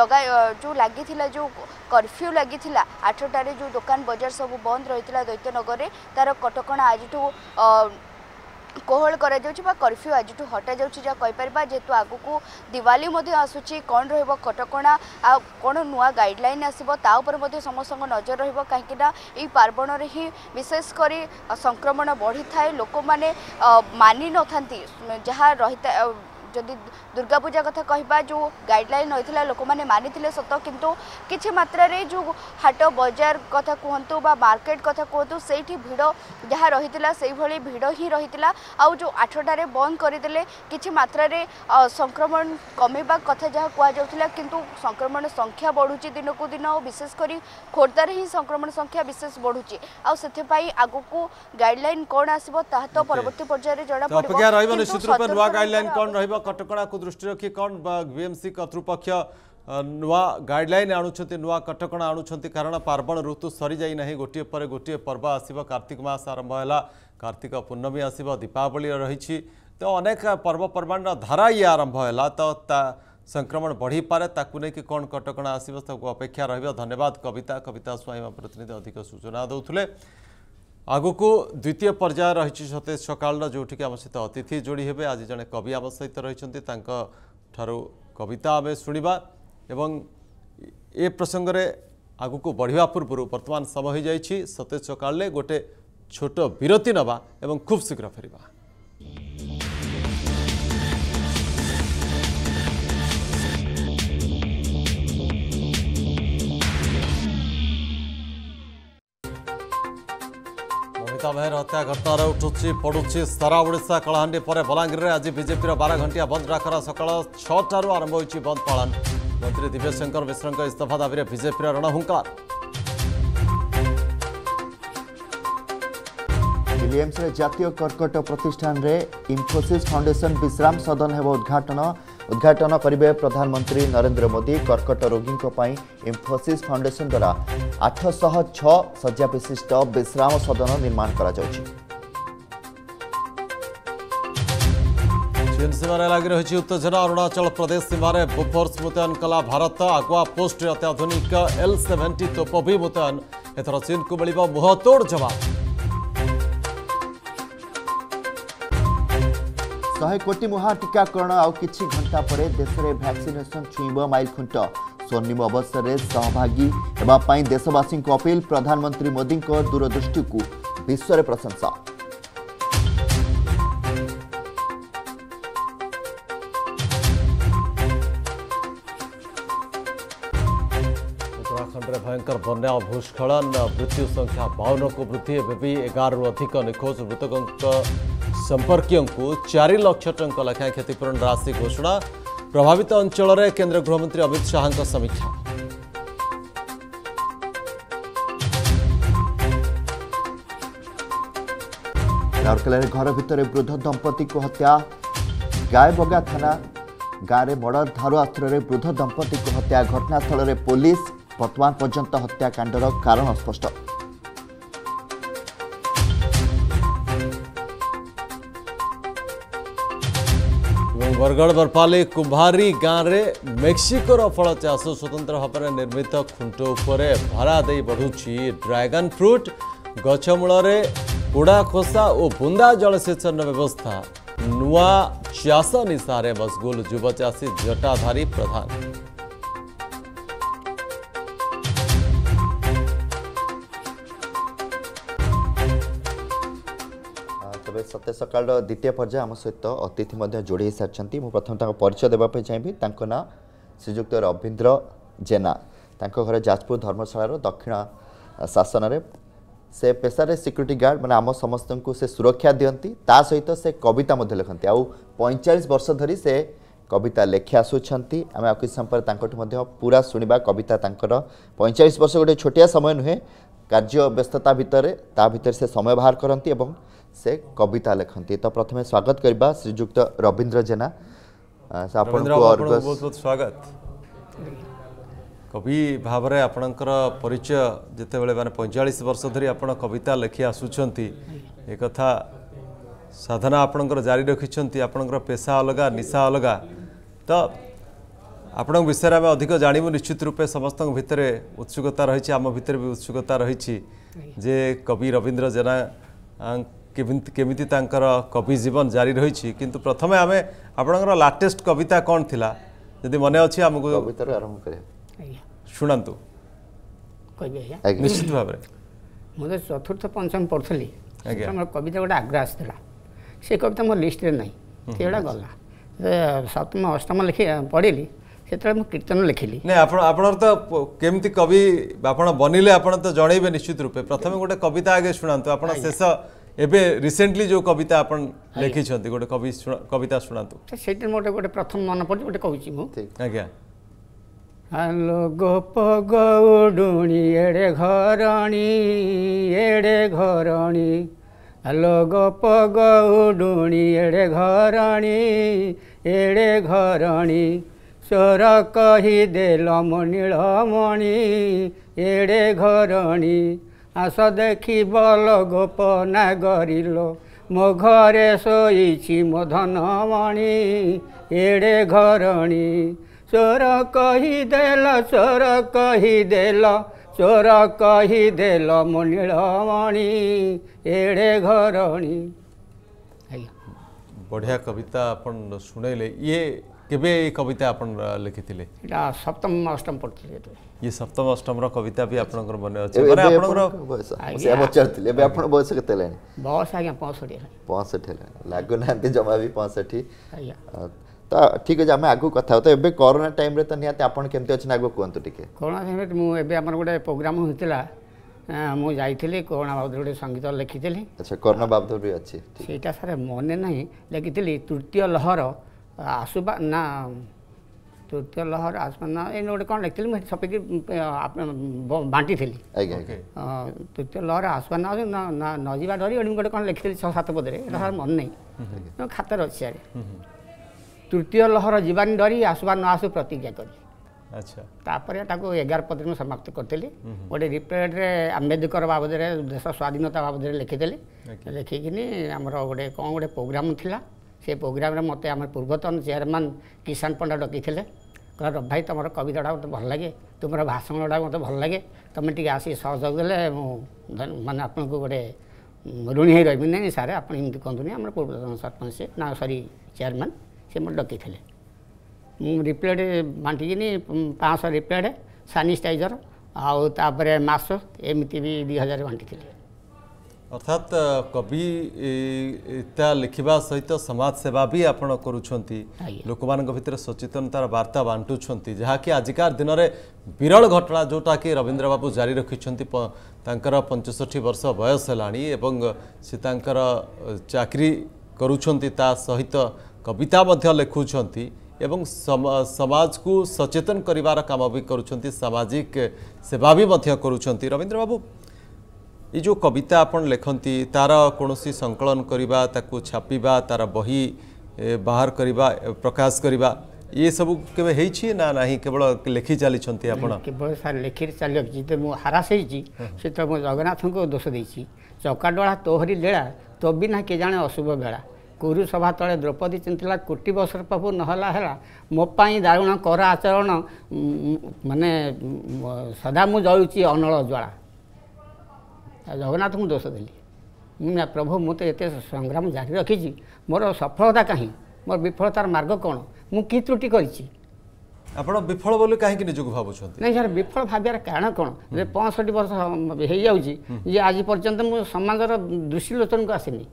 ଲଗା ଯେଉଁ ଲାଗିଥିଲା ଯେଉଁ କର୍ଫ୍ୟୁ ଲାଗିଥିଲା ଆଠଟାରେ ଯେଉଁ ଦୋକାନ ବଜାର ସବୁ ବନ୍ଦ ରହିଥିଲା ଦୈତ୍ୟନଗରରେ ତା'ର କଟକଣା ଆଜିଠୁ କୋହଳ କରାଯାଉଛି ବା କର୍ଫ୍ୟୁ ଆଜିଠୁ ହଟାଯାଉଛି ଯାହା କହିପାରିବା ଯେହେତୁ ଆଗକୁ ଦିୱାଲି ମଧ୍ୟ ଆସୁଛି କ'ଣ ରହିବ କଟକଣା ଆଉ କ'ଣ ନୂଆ ଗାଇଡ଼ଲାଇନ୍ ଆସିବ ତା ଉପରେ ମଧ୍ୟ ସମସ୍ତଙ୍କ ନଜର ରହିବ କାହିଁକିନା ଏହି ପାର୍ବଣରେ ହିଁ ବିଶେଷ କରି ସଂକ୍ରମଣ ବଢ଼ିଥାଏ ଲୋକମାନେ ମାନି ଯାହା ରହିଥାଏ ଯଦି ଦୁର୍ଗା ପୂଜା କଥା କହିବା ଯେଉଁ ଗାଇଡ଼ଲାଇନ୍ ରହିଥିଲା ଲୋକମାନେ ମାନିଥିଲେ ସତ କିନ୍ତୁ କିଛି ମାତ୍ରାରେ ଯେଉଁ ହାଟ ବଜାର କଥା କୁହନ୍ତୁ ବା ମାର୍କେଟ କଥା କୁହନ୍ତୁ ସେଇଠି ଭିଡ଼ ଯାହା ରହିଥିଲା ସେଇଭଳି ଭିଡ଼ ହିଁ ରହିଥିଲା ଆଉ ଯେଉଁ ଆଠଟାରେ ବନ୍ଦ କରିଦେଲେ କିଛି ମାତ୍ରାରେ ସଂକ୍ରମଣ କମିବା କଥା ଯାହା କୁହାଯାଉଥିଲା କିନ୍ତୁ ସଂକ୍ରମଣ ସଂଖ୍ୟା ବଢ଼ୁଛି ଦିନକୁ ଦିନ ଆଉ ବିଶେଷ କରି ଖୋର୍ଦ୍ଧାରେ ହିଁ ସଂକ୍ରମଣ ସଂଖ୍ୟା ବିଶେଷ ବଢ଼ୁଛି ଆଉ ସେଥିପାଇଁ ଆଗକୁ ଗାଇଡ଼ଲାଇନ୍ କ'ଣ ଆସିବ ତାହା ତ ପରବର୍ତ୍ତୀ ପର୍ଯ୍ୟାୟରେ ଜଣାପଡ଼ିବ ନିଶ୍ଚିତ ରୂପେ ନୂଆ ଗାଇଡ଼ଲାଇନ୍ କ'ଣ ରହିବ କଟକଣାକୁ ଦୃଷ୍ଟି ରଖି କ'ଣ ବିଏମ୍ସି କର୍ତ୍ତୃପକ୍ଷ ନୂଆ ଗାଇଡ଼ଲାଇନ୍ ଆଣୁଛନ୍ତି ନୂଆ କଟକଣା ଆଣୁଛନ୍ତି କାରଣ ପାର୍ବଣ ଋତୁ ସରିଯାଇ ନାହିଁ ଗୋଟିଏ ପରେ ଗୋଟିଏ ପର୍ବ ଆସିବ କାର୍ତ୍ତିକ ମାସ ଆରମ୍ଭ ହେଲା କାର୍ତ୍ତିକ ପୂର୍ଣ୍ଣମୀ ଆସିବ ଦୀପାବଳି ରହିଛି ତ ଅନେକ ପର୍ବପର୍ବାଣୀର ଧାରା ଇଏ ଆରମ୍ଭ ହେଲା ତ ତା ସଂକ୍ରମଣ ବଢ଼ିପାରେ ତାକୁ ନେଇକି କ'ଣ କଟକଣା ଆସିବ ତାକୁ ଅପେକ୍ଷା ରହିବ ଧନ୍ୟବାଦ କବିତା କବିତା ସ୍ୱାଇଁ ପ୍ରତିନିଧି ଅଧିକ ସୂଚନା ଦେଉଥିଲେ ଆଗକୁ ଦ୍ୱିତୀୟ ପର୍ଯ୍ୟାୟ ରହିଛି ସତେଜ ସକାଳର ଯେଉଁଠିକି ଆମ ସହିତ ଅତିଥି ଯୋଡ଼ି ହେବେ ଆଜି ଜଣେ କବି ଆମ ସହିତ ରହିଛନ୍ତି ତାଙ୍କଠାରୁ କବିତା ଆମେ ଶୁଣିବା ଏବଂ ଏ ପ୍ରସଙ୍ଗରେ ଆଗକୁ ବଢ଼ିବା ପୂର୍ବରୁ ବର୍ତ୍ତମାନ ସମୟ ହୋଇଯାଇଛି ସତେଜ ସକାଳରେ ଗୋଟେ ଛୋଟ ବିରତି ନେବା ଏବଂ ଖୁବ୍ ଶୀଘ୍ର ଫେରିବା ତମେ ହତ୍ୟା ଘଟଣାରେ ଉଠୁଛି ପଡ଼ୁଛି ସାରା ଓଡ଼ିଶା କଳାହାଣ୍ଡି ପରେ ବଲାଙ୍ଗୀରରେ ଆଜି ବିଜେପିର ବାର ଘଣ୍ଟିଆ ବନ୍ଦ ଡାକରା ସକାଳ ଛଅଟାରୁ ଆରମ୍ଭ ହୋଇଛି ବନ୍ଦ ପାଳନ ମନ୍ତ୍ରୀ ଦିବ୍ୟଶଙ୍କର ମିଶ୍ରଙ୍କ ଇସ୍ତଫା ଦାବିରେ ବିଜେପିର ରଣହୁଙ୍କାର ବିଲିଏମ୍ସରେ ଜାତୀୟ କର୍କଟ ପ୍ରତିଷ୍ଠାନରେ ଇନଫୋସିସ୍ ଫାଉଣ୍ଡେସନ ବିଶ୍ରାମ ସଦନ ହେବ ଉଦ୍ଘାଟନ ଉଦ୍ଘାଟନ କରିବେ ପ୍ରଧାନମନ୍ତ୍ରୀ ନରେନ୍ଦ୍ର ମୋଦି କର୍କଟ ରୋଗୀଙ୍କ ପାଇଁ ଇମ୍ଫୋସିସ୍ ଫାଉଣ୍ଡେସନ ଦ୍ୱାରା ଆଠଶହ ଛଅ ଶଯ୍ୟା ବିଶିଷ୍ଟ ବିଶ୍ରାମ ସଦନ ନିର୍ମାଣ କରାଯାଉଛି ଚୀନ ସୀମାରେ ଲାଗି ରହିଛି ଉତ୍ତେଜନା ଅରୁଣାଚଳ ପ୍ରଦେଶ ସୀମାରେ ବୁଫୋର୍ସ ମୁତୟନ କଲା ଭାରତ ଆଗୁଆ ପୋଷ୍ଟରେ ଅତ୍ୟାଧୁନିକ ଏଲ୍ ସେଭେଣ୍ଟି ତୋପ ବି ମୁତୟନ ଏଥର ଚୀନକୁ ମିଳିବ ମୁହଁତୋଡ଼ ଜବାବ ଶହେ କୋଟି ମୁହାଁ ଟିକାକରଣ ଆଉ କିଛି ଘଣ୍ଟା ପରେ ଦେଶରେ ଭ୍ୟାକ୍ସିନେସନ୍ ଛୁଇଁବ ମାଇଲଖୁଣ୍ଟ ସ୍ୱର୍ଣ୍ଣିମ ଅବସରରେ ସହଭାଗୀ ହେବା ପାଇଁ ଦେଶବାସୀଙ୍କ ଅପିଲ ପ୍ରଧାନମନ୍ତ୍ରୀ ମୋଦିଙ୍କ ଦୂରଦୃଷ୍ଟିକୁ ବିଶ୍ୱରେ ପ୍ରଶଂସା उत्तराखंड भयंकर बना और भूस्खलन मृत्यु संख्या बावन को वृद्धि एवं भी एगारु अधिक निखोज मृतकों ସମ୍ପର୍କୀୟଙ୍କୁ ଚାରି ଲକ୍ଷ ଟଙ୍କା ଲେଖାଏଁ କ୍ଷତିପୂରଣ ରାଶି ଘୋଷଣା ପ୍ରଭାବିତ ଅଞ୍ଚଳରେ କେନ୍ଦ୍ର ଗୃହମନ୍ତ୍ରୀ ଅମିତ ଶାହାଙ୍କ ସମୀକ୍ଷା ରାଉରକେଲାରେ ଘର ଭିତରେ ବୃଦ୍ଧ ଦମ୍ପତିଙ୍କୁ ହତ୍ୟା ଗାଏବଗା ଥାନା ଗାଁରେ ମର୍ଡର ଧାରୁଆସ୍ତ୍ରରେ ବୃଦ୍ଧ ଦମ୍ପତିଙ୍କୁ ହତ୍ୟା ଘଟଣାସ୍ଥଳରେ ପୋଲିସ ବର୍ତ୍ତମାନ ପର୍ଯ୍ୟନ୍ତ ହତ୍ୟାକାଣ୍ଡର କାରଣ ସ୍ପଷ୍ଟ बरगढ़ बरपाली कुंभारी गाँव में मेक्सिकोर फल चाष स्वतंत्र भाव में निर्मित खुंट भरा दे बढ़ुची ड्रैगन फ्रूट गचमूल पोड़ा खोसा और बुंदा जलसेचन व्यवस्था नुआ चाष निशार मसगुल युवचाषी जटाधारी प्रधान ସତ୍ୟ ସକାଳର ଦ୍ୱିତୀୟ ପର୍ଯ୍ୟାୟ ଆମ ସହିତ ଅତିଥି ମଧ୍ୟ ଯୋଡ଼ି ହୋଇସାରିଛନ୍ତି ମୁଁ ପ୍ରଥମେ ତାଙ୍କ ପରିଚୟ ଦେବା ପାଇଁ ଚାହିଁବି ତାଙ୍କ ନାଁ ଶ୍ରୀଯୁକ୍ତ ରବୀନ୍ଦ୍ର ଜେନା ତାଙ୍କ ଘର ଯାଜପୁର ଧର୍ମଶାଳାର ଦକ୍ଷିଣ ଶାସନରେ ସେ ପେସାରେ ସିକ୍ୟୁରିଟି ଗାର୍ଡ଼ ମାନେ ଆମ ସମସ୍ତଙ୍କୁ ସେ ସୁରକ୍ଷା ଦିଅନ୍ତି ତା ସହିତ ସେ କବିତା ମଧ୍ୟ ଲେଖନ୍ତି ଆଉ ପଇଁଚାଳିଶ ବର୍ଷ ଧରି ସେ କବିତା ଲେଖି ଆସୁଛନ୍ତି ଆମେ ଆଉ କିଛି ସମୟ ପରେ ତାଙ୍କଠୁ ମଧ୍ୟ ପୁରା ଶୁଣିବା କବିତା ତାଙ୍କର ପଇଁଚାଳିଶ ବର୍ଷ ଗୋଟେ ଛୋଟିଆ ସମୟ ନୁହେଁ କାର୍ଯ୍ୟ ବ୍ୟସ୍ତତା ଭିତରେ ତା ଭିତରେ ସେ ସମୟ ବାହାର କରନ୍ତି ଏବଂ ସେ କବିତା ଲେଖନ୍ତି ତ ପ୍ରଥମେ ସ୍ୱାଗତ କରିବା ଶ୍ରୀଯୁକ୍ତ ରବୀନ୍ଦ୍ର ଜେନା ଆପଣଙ୍କୁ ବହୁତ ବହୁତ ସ୍ୱାଗତ କବି ଭାବରେ ଆପଣଙ୍କର ପରିଚୟ ଯେତେବେଳେ ମାନେ ପଇଁଚାଳିଶ ବର୍ଷ ଧରି ଆପଣ କବିତା ଲେଖି ଆସୁଛନ୍ତି ଏକଥା ସାଧନା ଆପଣଙ୍କର ଜାରି ରଖିଛନ୍ତି ଆପଣଙ୍କର ପେଶା ଅଲଗା ନିଶା ଅଲଗା ତ ଆପଣଙ୍କ ବିଷୟରେ ଆମେ ଅଧିକ ଜାଣିବୁ ନିଶ୍ଚିତ ରୂପେ ସମସ୍ତଙ୍କ ଭିତରେ ଉତ୍ସୁକତା ରହିଛି ଆମ ଭିତରେ ବି ଉତ୍ସୁକତା ରହିଛି ଯେ କବି ରବୀନ୍ଦ୍ର ଜେନା কেমিতি তাঁকর কবি জীবন জারি রয়েছে কিন্তু প্রথমে আমি আপনার লাটেস্ট কবিতা কণ লা যদি মনে অছি আমি কবিতার আরম্ভ করে শুনান্তু নিশ্চিত ভাবে ମୁଁ ତ ଚତୁର୍ଥ ପଞ୍ଚମ ପଢ଼ୁଥିଲି ମୋର କବିତା ଗୋଟେ ଆଗ୍ରହ ଆସିଥିଲା ସେ କବିତା ମୋ ଲିଷ୍ଟରେ ନାହିଁ ସେଗୁଡ଼ା ଗଲା ସପ୍ତମ ଅଷ୍ଟମ ଲେଖି ପଢ଼ିଲି ସେତେବେଳେ ମୁଁ କୀର୍ତ୍ତନ ଲେଖିଲି ନାଇଁ ଆପଣ ଆପଣର ତ କେମିତି କବି ଆପଣ ବନିଲେ ଆପଣ ତ ଜଣେଇବେ ନିଶ୍ଚିତ ରୂପେ ପ୍ରଥମେ ଗୋଟେ କବିତା ଆଗେ ଶୁଣାନ୍ତୁ ଆପଣ ଶେଷ ଏବେ ରିସେଣ୍ଟଲି ଯେଉଁ କବିତା ଆପଣ ଲେଖିଛନ୍ତି ଗୋଟେ କବି କବିତା ଶୁଣାନ୍ତୁ ସେଇଟା ମୋତେ ଗୋଟେ ପ୍ରଥମ ମନେ ପଡ଼ୁଛି ଗୋଟେ କହୁଛି ମୁଁ ଆଜ୍ଞା ଆଲୋ ଗୋପ ଗୌଡ଼ୁଣୀ ଏଡ଼େ ଘରଣୀ ଏଡ଼େ ଘରଣୀ ଆଲୋ ଗୋପ ଗୌଡ଼ୁଣୀ ଏଡ଼େ ଘରଣୀ ଏଡ଼େ ଘରଣୀ ସ୍ୱର କହିଦେଲ ମୋ ନୀଳମଣି ଏଡ଼େ ଘରଣୀ आस देखी बल गोप नागरिक मीची मनमणी एडे घरणी चोर कि देल चोर कि देल चोर कि देल मीमणी एडे घरणी बढिया कविता आपण शुणेले ये কেবে এই কবিতা আপনারা লিখিলে এটা সপ্তম অষ্টম পড়ছিল ইয়ে সপ্তম অষ্টমর কবিতা বি আপনার মনে আছে মানে আপনার বয়স সে পচারছিল এবে আপনার বয়স কত হেলানি বয়স আজ্ঞা 65 হেলানি 65 হেলানি লাগু নাহান্তি জমা বি 65 আজ্ঞা ତ ଠିକ୍ ଅଛି ଆମେ ଆଗକୁ କଥା ହେଉ ତ ଏବେ କରୋନା ଟାଇମ୍ରେ ତ ନିହାତି ଆପଣ କେମିତି ଅଛନ୍ତି ଆଗକୁ କୁହନ୍ତୁ ଟିକେ କରୋନା ଟାଇମ୍ରେ ମୁଁ ଏବେ ଆମର ଗୋଟେ ପ୍ରୋଗ୍ରାମ୍ ହୋଇଥିଲା ମୁଁ ଯାଇଥିଲି କରୋନା ବାବଦରେ ଗୋଟେ ସଙ୍ଗୀତ ଲେଖିଥିଲି ଆଚ୍ଛା କରୋନା ବାବଦ ବି ଅଛି ସେଇଟା ସାର୍ ମନେ ନାହିଁ ଲେଖିଥିଲି ତୃତୀୟ ଲହର ଆସୁବା ନା ତୃତୀୟ ଲହର ଆସୁବା ନା ଏଇନେ ଗୋଟେ କ'ଣ ଲେଖିଥିଲି ମୁଁ ଛପିକି ବାଣ୍ଟିଥିଲି ତୃତୀୟ ଲହର ଆସୁବା ନା ନା ନଯିବା ଡରି ମୁଁ ଗୋଟେ କ'ଣ ଲେଖିଥିଲି ଛଅ ସାତ ପଦରେ ଏଇଟା ମୋର ମନେ ନାହିଁ ଖାତାରେ ଅଛି ଆରେ ତୃତୀୟ ଲହର ଯିବାନି ଡରି ଆସୁବା ନ ଆସୁ ପ୍ରତିଜ୍ଞା କରି ଆଚ୍ଛା ତାପରେ ତାକୁ ଏଗାର ପଦରେ ମୁଁ ସମାପ୍ତ କରିଥିଲି ଗୋଟେ ରିପୋର୍ଟରେ ଆମ୍ବେଦକର ବାବଦରେ ଦେଶ ସ୍ୱାଧୀନତା ବାବଦରେ ଲେଖିଥିଲି ଲେଖିକିନି ଆମର ଗୋଟେ କ'ଣ ଗୋଟେ ପ୍ରୋଗ୍ରାମ୍ ଥିଲା त्यो प्रोग्राम मते पूर्वतन चेयरम्यान किसान पण्डा डकिँदै भाइ भल मे त भाषण मे त सहयोग गर्दै मुणी रिन्तुन पूर्वत सरपञ्चरी चेयरम्यान सि म डकिँदै मिप्लेड बाटिक पाँचश रिप्लेड सानिटाजर आउँदै मासु एमि दुई हजार बाँटि ଅର୍ଥାତ୍ କବିତା ଲେଖିବା ସହିତ ସମାଜ ସେବା ବି ଆପଣ କରୁଛନ୍ତି ଲୋକମାନଙ୍କ ଭିତରେ ସଚେତନତାର ବାର୍ତ୍ତା ବାଣ୍ଟୁଛନ୍ତି ଯାହାକି ଆଜିକା ଦିନରେ ବିରଳ ଘଟଣା ଯେଉଁଟାକି ରବୀନ୍ଦ୍ର ବାବୁ ଜାରି ରଖିଛନ୍ତି ତାଙ୍କର ପଞ୍ଚଷଠି ବର୍ଷ ବୟସ ହେଲାଣି ଏବଂ ସେ ତାଙ୍କର ଚାକିରି କରୁଛନ୍ତି ତା ସହିତ କବିତା ମଧ୍ୟ ଲେଖୁଛନ୍ତି ଏବଂ ସମାଜକୁ ସଚେତନ କରିବାର କାମ ବି କରୁଛନ୍ତି ସାମାଜିକ ସେବା ବି ମଧ୍ୟ କରୁଛନ୍ତି ରବୀନ୍ଦ୍ର ଏ ଯେଉଁ କବିତା ଆପଣ ଲେଖନ୍ତି ତା'ର କୌଣସି ସଂକଳନ କରିବା ତାକୁ ଛାପିବା ତା'ର ବହି ବାହାର କରିବା ପ୍ରକାଶ କରିବା ଏସବୁ କେବେ ହେଇଛି ନା ନାହିଁ କେବଳ ଲେଖି ଚାଲିଛନ୍ତି ଆପଣ କେବଳ ସାର୍ ଲେଖି ଚାଲିଛି ଯେତେ ମୁଁ ହାରାସ ହେଇଛି ସେ ତ ମୁଁ ଜଗନ୍ନାଥଙ୍କୁ ଦୋଷ ଦେଇଛି ଚକାଡୋଳା ତୋହରି ଲୀଳା ତୋ ବିନା କେ ଜାଣେ ଅଶୁଭ ବେଳା କୁରୁ ସଭା ତଳେ ଦ୍ରୌପଦୀ ଚିନ୍ତିଲା କୋଟି ବସର ପାପୁ ନହେଲା ହେଲା ମୋ ପାଇଁ ଦାରୁଣ କର ଆଚରଣ ମାନେ ସଦା ମୁଁ ଜଳୁଛି ଅନଳ ଜ୍ୱାଳା ଜଗନ୍ନାଥଙ୍କୁ ଦୋଷ ଦେଲି ମୁଁ ନା ପ୍ରଭୁ ମୁଁ ତ ଏତେ ସଂଗ୍ରାମ ଜାରି ରଖିଛି ମୋର ସଫଳତା କାହିଁ ମୋର ବିଫଳତାର ମାର୍ଗ କ'ଣ ମୁଁ କି ତ୍ରୁଟି କରିଛି ଆପଣ ବିଫଳ ବୋଲି କାହିଁକି ନିଜକୁ ଭାବୁଛନ୍ତି ନାଇଁ ସାର୍ ବିଫଳ ଭାବିବାର କାରଣ କ'ଣ ଏବେ ପଞ୍ଚଷଠି ବର୍ଷ ହେଇଯାଉଛି ଯେ ଆଜି ପର୍ଯ୍ୟନ୍ତ ମୁଁ ସମାଜର ଦୃଷ୍ଟିଲୋଚନକୁ ଆସିନି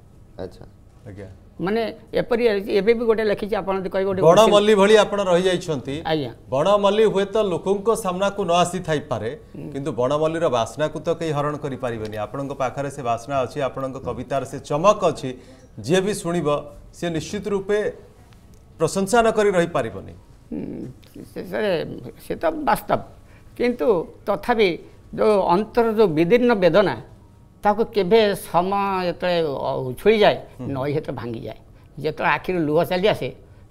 ଆଚ୍ଛା ଆଜ୍ଞା ମାନେ ଏପରି ଏବେ ବି ଗୋଟେ ଲେଖିଛି ଆପଣ କହିବେ ବଡ଼ ମଲ୍ଲୀ ଭଳି ଆପଣ ରହିଯାଇଛନ୍ତି ଆଜ୍ଞା ବଡ଼ ମଲ୍ଲୀ ହୁଏତ ଲୋକଙ୍କ ସାମ୍ନାକୁ ନ ଆସିଥାଇପାରେ କିନ୍ତୁ ବଡ଼ ମଲ୍ଲୀର ବାସ୍ନାକୁ ତ କେହି ହରଣ କରିପାରିବେନି ଆପଣଙ୍କ ପାଖରେ ସେ ବାସ୍ନା ଅଛି ଆପଣଙ୍କ କବିତାର ସେ ଚମକ ଅଛି ଯିଏ ବି ଶୁଣିବ ସିଏ ନିଶ୍ଚିତ ରୂପେ ପ୍ରଶଂସା ନ କରି ରହିପାରିବନି ସେ ତ ବାସ୍ତବ କିନ୍ତୁ ତଥାପି ଯେଉଁ ଅନ୍ତର ଯେଉଁ ବିଦୀର୍ଣ୍ଣ ବେଦନା ତାକୁ କେବେ ସମୟ ଯେତେବେଳେ ଉଛୁଳିଯାଏ ନଈ ସେତେବେଳେ ଭାଙ୍ଗିଯାଏ ଯେତେବେଳେ ଆଖିରୁ ଲୁହ ଚାଲି ଆସେ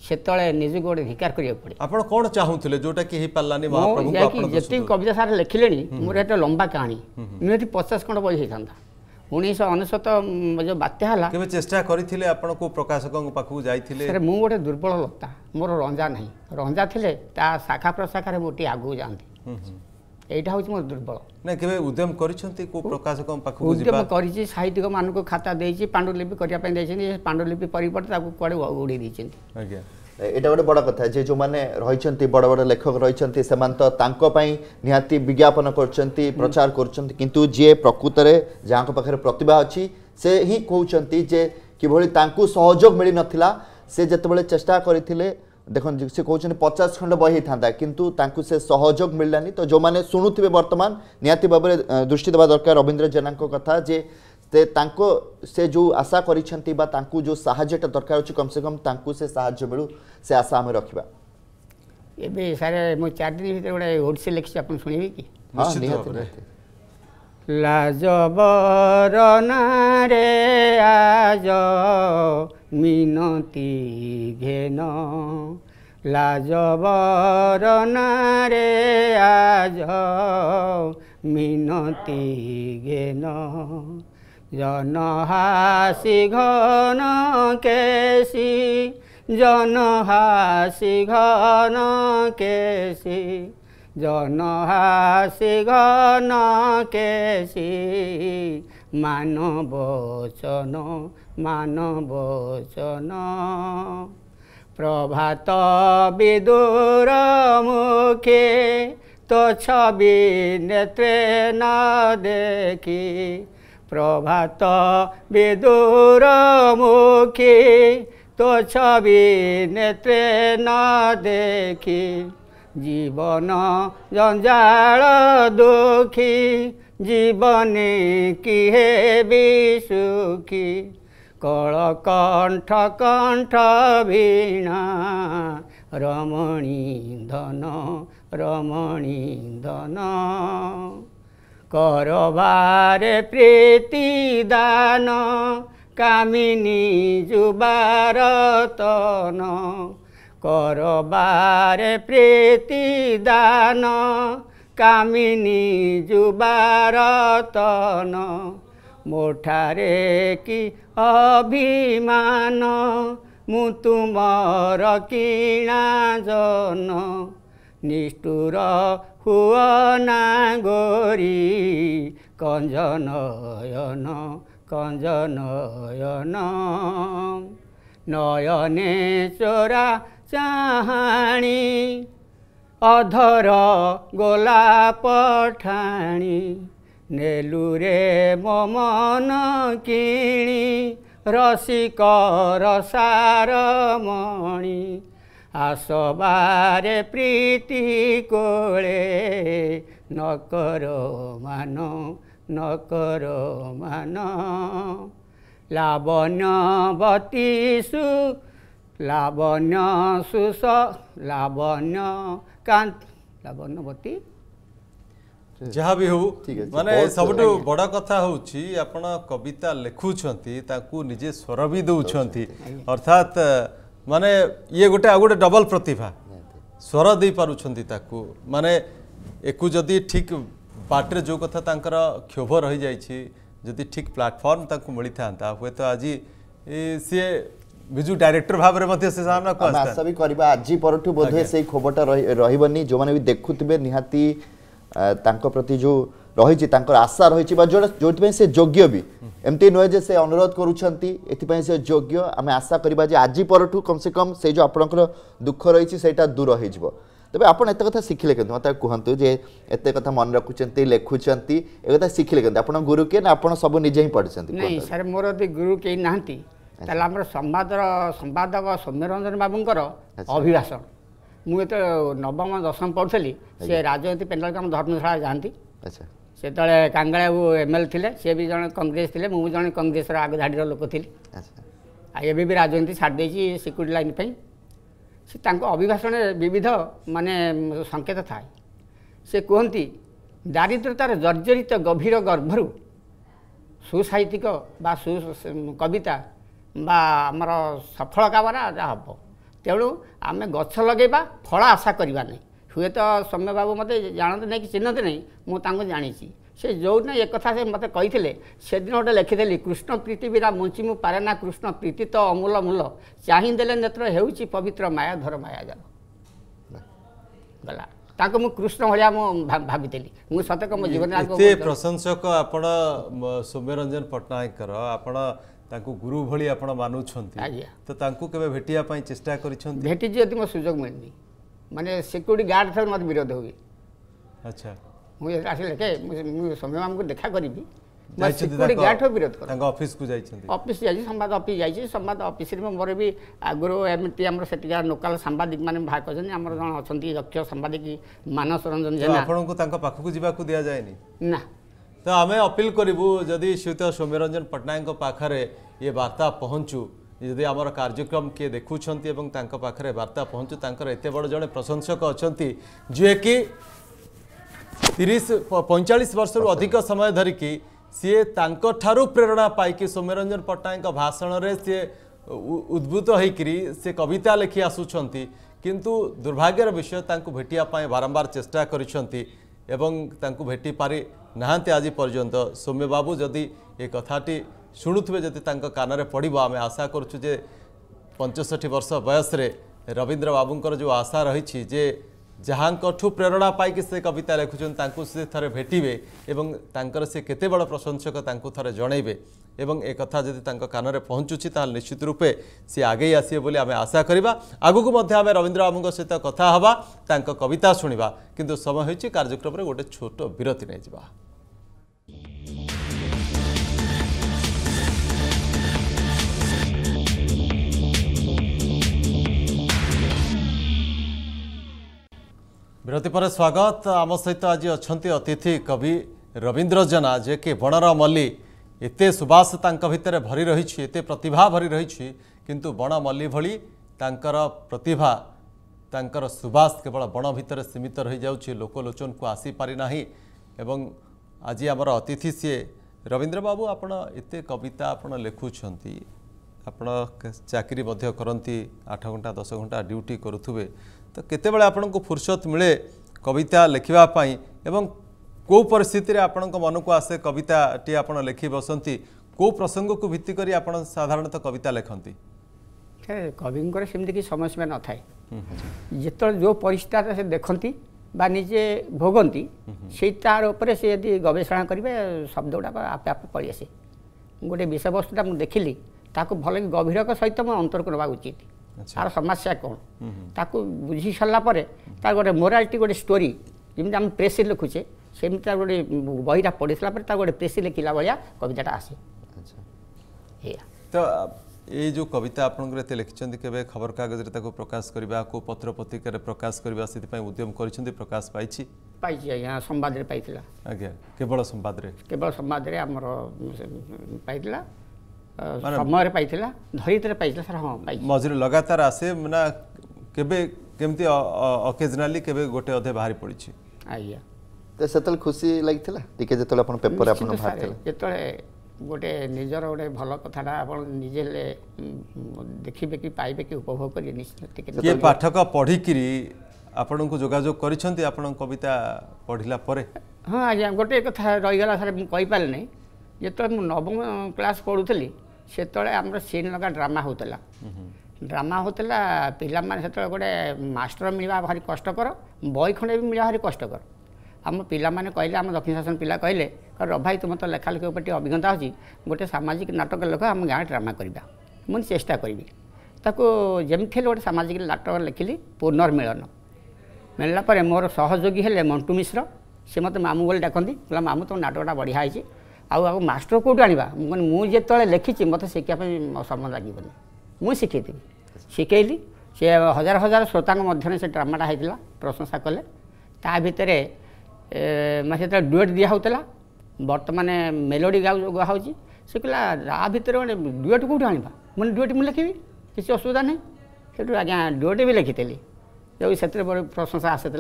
ସେତେବେଳେ ନିଜକୁ ଗୋଟେ ଧିକାର କରିବାକୁ ପଡ଼େ ଆପଣ କ'ଣ ଚାହୁଁଥିଲେ ଯୋଉଟା କି ହେଇପାରିଲାନି ଯାଇକି ଯେତିକି କବିତା ସାର୍ ଲେଖିଲେଣି ମୋର ଏତେ ଲମ୍ବା କାହାଣୀ ନିହାତି ପଚାଶ ଖଣ୍ଡ ବହି ହେଇଥାନ୍ତା ଉଣେଇଶହ ଅନେଶ୍ୱତ ଯେଉଁ ବାତ୍ୟା ହେଲା କେବେ ଚେଷ୍ଟା କରିଥିଲେ ଆପଣଙ୍କୁ ପ୍ରକାଶକଙ୍କ ପାଖକୁ ଯାଇଥିଲେ ମୁଁ ଗୋଟେ ଦୁର୍ବଳ ଲତା ମୋର ରଞ୍ଜା ନାହିଁ ରଞ୍ଜା ଥିଲେ ତା ଶାଖା ପ୍ରଶାଖାରେ ମୁଁ ଟିକେ ଆଗକୁ ଯାଆନ୍ତି এইটা হচ্ছে মোর দুর্বল না কেবে উদ্যম করেছেন কেউ প্রকাশক পাখু উদ্যম করেছি সাহিত্যিক মানুষ খাতা দিয়েছি পাণ্ডুলিপি করা দিয়েছেন পাণ্ডুলিপি পরিবর্তে তাকে কুয়াড়ে উড়াই দিয়েছেন আজ্ঞা এটা গোটে বড় কথা যে যে রয়েছেন বড় বড় লেখক রয়েছেন সে নিহতি বিজ্ঞাপন করছেন প্রচার করছেন কিন্তু যে প্রকৃতরে যা পাখে প্রতিভা অছি সে হি কৌছেন যে কিভাবে তাঁকু সহযোগ মিলি নথিলা সে যেতবে চেষ্টা করে ଦେଖନ୍ତୁ ସେ କହୁଛନ୍ତି ପଚାଶ ଖଣ୍ଡ ବହି ହେଇଥାନ୍ତା କିନ୍ତୁ ତାଙ୍କୁ ସେ ସହଯୋଗ ମିଳିଲାନି ତ ଯେଉଁମାନେ ଶୁଣୁଥିବେ ବର୍ତ୍ତମାନ ନିହାତି ଭାବରେ ଦୃଷ୍ଟି ଦେବା ଦରକାର ରବୀନ୍ଦ୍ର ଜେନାଙ୍କ କଥା ଯେ ସେ ତାଙ୍କ ସେ ଯେଉଁ ଆଶା କରିଛନ୍ତି ବା ତାଙ୍କୁ ଯେଉଁ ସାହାଯ୍ୟଟା ଦରକାର ଅଛି କମ୍ ସେ କମ୍ ତାଙ୍କୁ ସେ ସାହାଯ୍ୟ ମିଳୁ ସେ ଆଶା ଆମେ ରଖିବା ଏବେ ସାର୍ ମୁଁ ଚାରି ଦିନ ଭିତରେ ଗୋଟେ ଓଡ଼ିଶୀ ଲେଖିଛି ଆପଣ ଶୁଣିବେ କି ନିହାତି ନିହାତି লাজবৰণাৰে আজ মিনতি ঘেন লাজবৰণাৰে আজ মিনতি ঘেন জনহাসি ঘন কেচি জনহাসি ঘন কেচি জনহাসি ঘন কেশি মানবচন মানবচন প্রভাত বিদুর মুখে তো ছবি নেত্রে না দেখি প্রভাত বিদুর মুখে তো ছবি নেত্রে না দেখি জীবন জঞ্জাল দুঃখী জীবনে কি হেবি সুখী কলকণ্ঠ কণ্ঠ বীণা রমণী ধন রমণী ধন করবারে প্রীতি দান কামিনী যুবার কৰবাৰে প্ৰীতি দান কামিনী যুবাৰতন মুঠাৰে কি অভিমান মোৰ তোমাৰ কিনাজন নিষ্ঠুৰ হুৱনা গৰি কঞ্জনয়ন কঞ্জনয়ন নয়নে চৰা ଚାହାଣି ଅଧର ଗୋଲା ପଠାଣି ନେଲୁରେ ମୋ ମନ କିଣି ରସିକ ରସାର ମଣି ଆସବାରେ ପ୍ରୀତି କୋଳେ ନକର ମାନ ନକର ମାନ ଲାବଣ୍ୟବତୀ ସୁ লাবণ্য সুস লাবণ্য কান্ত লাবণ্যবতী ଯାହା ବି ହେଉ ମାନେ ସବୁଠୁ ବଡ଼ କଥା ହେଉଛି ଆପଣ କବିତା ଲେଖୁଛନ୍ତି ତାକୁ ନିଜେ ସ୍ୱର ବି ଦେଉଛନ୍ତି ଅର୍ଥାତ୍ ମାନେ ଇଏ ଗୋଟେ ଆଉ ଗୋଟେ ଡବଲ ପ୍ରତିଭା ସ୍ୱର ଦେଇପାରୁଛନ୍ତି ତାକୁ ମାନେ ୟାକୁ ଯଦି ଠିକ୍ ବାଟରେ ଯେଉଁ କଥା ତାଙ୍କର କ୍ଷୋଭ ରହିଯାଇଛି ଯଦି ଠିକ୍ ପ୍ଲାଟଫର୍ମ ତାଙ୍କୁ ମିଳିଥାନ୍ତା ହୁଏତ ଆଜି ସିଏ ବିଜୁ ଡାଇରେକ୍ଟର ଭାବରେ ମଧ୍ୟ ସେ ସାମ୍ନାକୁ ଆସିଲା ଆଶା ବି କରିବା ଆଜି ପରଠୁ ବୋଧହୁଏ ସେଇ ଖବରଟା ରହିବନି ଯେଉଁମାନେ ବି ଦେଖୁଥିବେ ନିହାତି ତାଙ୍କ ପ୍ରତି ଯେଉଁ ରହିଛି ତାଙ୍କର ଆଶା ରହିଛି ବା ଯେଉଁଟା ଯେଉଁଥିପାଇଁ ସେ ଯୋଗ୍ୟ ବି ଏମିତି ନୁହେଁ ଯେ ସେ ଅନୁରୋଧ କରୁଛନ୍ତି ଏଥିପାଇଁ ସେ ଯୋଗ୍ୟ ଆମେ ଆଶା କରିବା ଯେ ଆଜି ପରଠୁ କମ୍ ସେ କମ୍ ସେଇ ଯେଉଁ ଆପଣଙ୍କର ଦୁଃଖ ରହିଛି ସେଇଟା ଦୂର ହେଇଯିବ ତେବେ ଆପଣ ଏତେ କଥା ଶିଖିଲେ କେମିତି ମୋତେ କୁହନ୍ତୁ ଯେ ଏତେ କଥା ମନେ ରଖୁଛନ୍ତି ଲେଖୁଛନ୍ତି ଏ କଥା ଶିଖିଲେ କେମିତି ଆପଣ ଗୁରୁ କିଏ ନା ଆପଣ ସବୁ ନିଜେ ହିଁ ପଢ଼ିଛନ୍ତି ନାଇଁ ସାର୍ ମୋର ଗୁରୁ କେହି ନାହାନ୍ତି ତାହେଲେ ଆମର ସମ୍ବାଦର ସମ୍ବାଦକ ସୌମ୍ୟରଞ୍ଜନ ବାବୁଙ୍କର ଅଭିଭାଷଣ ମୁଁ ଏତେ ନବମ ଦଶମ ପଢ଼ୁଥିଲି ସେ ରାଜନୀତି ପେଣ୍ଡାଲ ଆମ ଧର୍ମଶାଳା ଯାଆନ୍ତି ସେତେବେଳେ କାଙ୍ଗଳା ବାବୁ ଏମ୍ ଏଲ୍ ଥିଲେ ସେ ବି ଜଣେ କଂଗ୍ରେସ ଥିଲେ ମୁଁ ବି ଜଣେ କଂଗ୍ରେସର ଆଗଧାଡ଼ିର ଲୋକ ଥିଲି ଆଉ ଏବେ ବି ରାଜନୀତି ଛାଡ଼ିଦେଇଛି ସିକ୍ୟୁରିଟି ଲାଇନ୍ ପାଇଁ ସେ ତାଙ୍କ ଅଭିଭାଷଣରେ ବିବିଧ ମାନେ ସଂକେତ ଥାଏ ସେ କୁହନ୍ତି ଦାରିଦ୍ର୍ୟତାର ଜର୍ଜରିତ ଗଭୀର ଗର୍ଭରୁ ସୁସାହିତ୍ୟିକ ବା ସୁ କବିତା ବା ଆମର ସଫଳ କାମରେ ଯାହା ହେବ ତେଣୁ ଆମେ ଗଛ ଲଗେଇବା ଫଳ ଆଶା କରିବା ନାହିଁ ହୁଏତ ସୌମ୍ୟ ବାବୁ ମୋତେ ଜାଣନ୍ତି ନାହିଁ କି ଚିହ୍ନନ୍ତି ନାହିଁ ମୁଁ ତାଙ୍କୁ ଜାଣିଛି ସେ ଯେଉଁଦିନ ଏ କଥା ସେ ମୋତେ କହିଥିଲେ ସେଦିନ ଗୋଟେ ଲେଖିଦେଲି କୃଷ୍ଣ ପ୍ରୀତି ବିରା ମୁଞ୍ଚି ମୁଁ ପାରେ ନା କୃଷ୍ଣ ପ୍ରୀତି ତ ଅମୂଲ ମୂଲ ଚାହିଁଦେଲେ ନେତ୍ର ହେଉଛି ପବିତ୍ର ମାୟା ଧର ମାୟା ଜାଲ ଗଲା ତାଙ୍କୁ ମୁଁ କୃଷ୍ଣ ଭଳିଆ ମୁଁ ଭାବିଥିଲି ମୁଁ ସତେକ ମୋ ଜୀବନରେ ପ୍ରଶଂସକ ଆପଣ ସୌମ୍ୟରଞ୍ଜନ ପଟ୍ଟନାୟକଙ୍କର ଆପଣ ତାଙ୍କୁ ଗୁରୁ ଭଳି ଆପଣ ମାନୁଛନ୍ତି ତ ତାଙ୍କୁ କେବେ ଭେଟିବା ପାଇଁ ଚେଷ୍ଟା କରିଛନ୍ତି ଭେଟିଛି ଯଦି ମୋ ସୁଯୋଗ ମିଳିନି ମାନେ ସିକ୍ୟୁରିଟି ଗାର୍ଡ ଥାଉ ମୋତେ ବିରୋଧ ହୁଏ ଆଚ୍ଛା ମୁଁ ଆସିଲେ କେ ମୁଁ ସୌମ୍ୟ ମାମୁଙ୍କୁ ଦେଖା କରିବି ସିକ୍ୟୁରିଟି ଗାର୍ଡ ବିରୋଧ କର ତାଙ୍କ ଅଫିସକୁ ଯାଇଛନ୍ତି ଅଫିସ ଯାଇଛି ସମ୍ବାଦ ଅଫିସ ଯାଇଛି ସମ୍ବାଦ ଅଫିସରେ ମୋର ବି ଆଗରୁ ଏମିତି ଆମର ସେଠିକା ଲୋକାଲ ସାମ୍ବାଦିକ ମାନେ ବାହାର କରିଛନ୍ତି ଆମର ଜଣେ ଅଛନ୍ତି ଦକ୍ଷ ସାମ୍ବାଦିକ ମାନସ ରଞ୍ଜନ ଜେନା ଆପଣଙ୍କୁ ତାଙ୍କ ପାଖକୁ ଯିବାକୁ ଦିଆଯାଏନି ନା तो आम अपिल करूँ जदि श्रीयुत सौम्यरंजन पट्टनायक पाखे ये वार्ता पहुँचू जदि आम कार्यक्रम किए देखुं पाखे बार्ता पहुँचू एत बड़ जड़े प्रशंसक अच्छा जी कि तीस पैंचाश वर्ष रु अधिक समय धरिकी सी ठार प्रेरणा पाई सौम्यरंजन पट्टनायक भाषण में सी उद्भूत होकर कविता लेखि आसुंच किंतु दुर्भाग्यर विषय तांकु भेटापी बारंबार चेष्टा कर এবং তাঁকু ভেটি পারি না আজ পর্যন্ত সৌম্য বাবু যদি এ কথাটি শুণুবে যদি তাঁক কানরে পড়ব আমি আশা করছু যে পঞ্চষঠি বর্ষ বয়সে রবীন্দ্র বাবুঙ্কর যে আশা রয়েছে যে যাহাঙ্কঠু প্রেরণা পাই সে কবিতা লেখুছেন তাঁকু সে থরে ভেটবে এবং তাঁকর সে কেতে বড় প্রশংসক তাঁকু থাকে জনাইবে ଏବଂ ଏ କଥା ଯଦି ତାଙ୍କ କାନରେ ପହଞ୍ଚୁଛି ତାହେଲେ ନିଶ୍ଚିତ ରୂପେ ସିଏ ଆଗେଇ ଆସିବେ ବୋଲି ଆମେ ଆଶା କରିବା ଆଗକୁ ମଧ୍ୟ ଆମେ ରବୀନ୍ଦ୍ର ବାବୁଙ୍କ ସହିତ କଥା ହେବା ତାଙ୍କ କବିତା ଶୁଣିବା କିନ୍ତୁ ସମୟ ହେଉଛି କାର୍ଯ୍ୟକ୍ରମରେ ଗୋଟେ ଛୋଟ ବିରତି ନେଇଯିବା ବିରତି ପରେ ସ୍ୱାଗତ ଆମ ସହିତ ଆଜି ଅଛନ୍ତି ଅତିଥି କବି ରବୀନ୍ଦ୍ର ଜେନା ଯିଏକି ବଣର ମଲ୍ଲୀ এতে সুবাস তাঙ্ক ভিতরে ভরি রয়েছে এতে প্রতিভা ভরি রয়েছে কিন্তু বণ মল্লি ভি তাঁর প্রতিভা তাঁর সুবাস কেবল বণ ভিতরে সীমিত রয়ে যাচ্ছে লোকলোচন কু আসিপারি না এবং আজ আমার অতিথি সি রবীন্দ্রবাবু আপনার এতে কবিতা আপনার লেখুছেন আপনার চাকরি করতে আঠ ঘণ্টা দশ ঘণ্টা ডিউটি করুবে তো কেতবে আপনার ফুরসত মিলে কবিতা লেখা এবং কেউ পরিস্থিতি আপনার মনকু আসে কবিতাটি আপনার লেখি বসন্তি কেউ প্রসঙ্গকে ভিত্তি করে আপনার সাধারণত কবিতা লেখন্তি কবিঙ্কর সেমতি কি সময়সীমা নথায় যেতবে যে পরিস্থিতি সে দেখতে বা নিজে ভোগতি সেই তার উপরে সে যদি গবেষণা করবে শব্দ গুড়া আপে আপে পড়ে আসে গোটে বিষয়বস্তুটা মু দেখিলি তাকে ভালো গভীরক সহিত মো অন্তরক উচিত তার সমস্যা কম তাকে বুঝি সারা পরে তার গোটে মোরালিটি গোটে স্টোরি যেমন আমি প্রেসে লিখুছে ସେମିତି ତା ଗୋଟେ ବହିଟା ପଢ଼ିଥିଲା ପରେ ତା ଗୋଟେ ପ୍ରେସି ଲେଖିଲା ଭଳିଆ କବିତାଟା ଆସେ ଏଇଆ ତ ଏଇ ଯେଉଁ କବିତା ଆପଣଙ୍କର ଏତେ ଲେଖିଛନ୍ତି କେବେ ଖବରକାଗଜରେ ତାକୁ ପ୍ରକାଶ କରିବା କେଉଁ ପତ୍ର ପତ୍ରିକାରେ ପ୍ରକାଶ କରିବା ସେଥିପାଇଁ ଉଦ୍ୟମ କରିଛନ୍ତି ପ୍ରକାଶ ପାଇଛି ପାଇଛି ଆଜ୍ଞା ସମ୍ବାଦରେ ପାଇଥିଲା ଆଜ୍ଞା କେବଳ ସମ୍ବାଦରେ କେବଳ ସମ୍ବାଦରେ ଆମର ପାଇଥିଲା ସମୟରେ ପାଇଥିଲା ଧରିତ୍ରୀରେ ପାଇଥିଲା ସାର୍ ହଁ ପାଇଛି ମଝିରେ ଲଗାତାର ଆସେ ନା କେବେ କେମିତି ଅକେଜନାଲି କେବେ ଗୋଟେ ଅଧେ ବାହାରି ପଡ଼ିଛି ଆଜ୍ଞା ସେତେବେଳେ ଖୁସି ଲାଗିଥିଲା ଟିକେ ଯେତେବେଳେ ଆପଣ ପେପର ଆପଣ ଯେତେବେଳେ ଗୋଟେ ନିଜର ଗୋଟେ ଭଲ କଥାଟା ଆପଣ ନିଜେ ହେଲେ ଦେଖିବେ କି ପାଇବେ କି ଉପଭୋଗ କରିବେ ନିଶ୍ଚିତ ଟିକେ ପାଠକ ପଢ଼ିକିରି ଆପଣଙ୍କୁ ଯୋଗାଯୋଗ କରିଛନ୍ତି ଆପଣଙ୍କ କବିତା ପଢ଼ିଲା ପରେ ହଁ ଆଜ୍ଞା ଗୋଟେ କଥା ରହିଗଲା ସାର୍ ମୁଁ କହିପାରିଲିନି ଯେତେବେଳେ ମୁଁ ନବମ କ୍ଲାସ୍ ପଢ଼ୁଥିଲି ସେତେବେଳେ ଆମର ସିନ୍ ଲଗା ଡ୍ରାମା ହେଉଥିଲା ଡ୍ରାମା ହେଉଥିଲା ପିଲାମାନେ ସେତେବେଳେ ଗୋଟେ ମାଷ୍ଟର ମିଳିବା ଭାରି କଷ୍ଟକର ବହି ଖଣ୍ଡେ ବି ମିଳିବା ଭାରି କଷ୍ଟକର ଆମ ପିଲାମାନେ କହିଲେ ଆମ ଦକ୍ଷିଣ ଶାସନ ପିଲା କହିଲେ ରଭାଇ ତୁମ ତ ଲେଖାଲେଖି ଉପରେ ଟିକେ ଅଭିଜ୍ଞତା ଅଛି ଗୋଟେ ସାମାଜିକ ନାଟକ ଲେଖ ଆମ ଗାଁରେ ଡ୍ରାମା କରିବା ମୁଁ ଚେଷ୍ଟା କରିବି ତାକୁ ଯେମିତି ହେଲେ ଗୋଟେ ସାମାଜିକ ନାଟକ ଲେଖିଲି ପୁନର୍ମିଳନ ମିଳିଲା ପରେ ମୋର ସହଯୋଗୀ ହେଲେ ମଣ୍ଟୁ ମିଶ୍ର ସେ ମୋତେ ମାମୁଁ ବୋଲି ଡାକନ୍ତି କହିଲା ମାମୁଁ ତୁମ ନାଟକଟା ବଢ଼ିଆ ହେଇଛି ଆଉ ଆଉ ମାଷ୍ଟର କେଉଁଠୁ ଆଣିବା ମୁଁ କହିଲି ମୁଁ ଯେତେବେଳେ ଲେଖିଛି ମୋତେ ଶିଖିବା ପାଇଁ ସମୟ ଲାଗିବନି ମୁଁ ଶିଖେଇଦେବି ଶିଖେଇଲି ସେ ହଜାର ହଜାର ଶ୍ରୋତାଙ୍କ ମଧ୍ୟରେ ସେ ଡ୍ରାମାଟା ହେଇଥିଲା ପ୍ରଶଂସା କଲେ ତା ଭିତରେ एउटा डुएट दिला बर्तोडी गुहेसि आ भित्र म डुट के म डुट मेके कि असुविधा नै त्यो आज डुएट पनि लेखिति बढी प्रशंसा आख्ख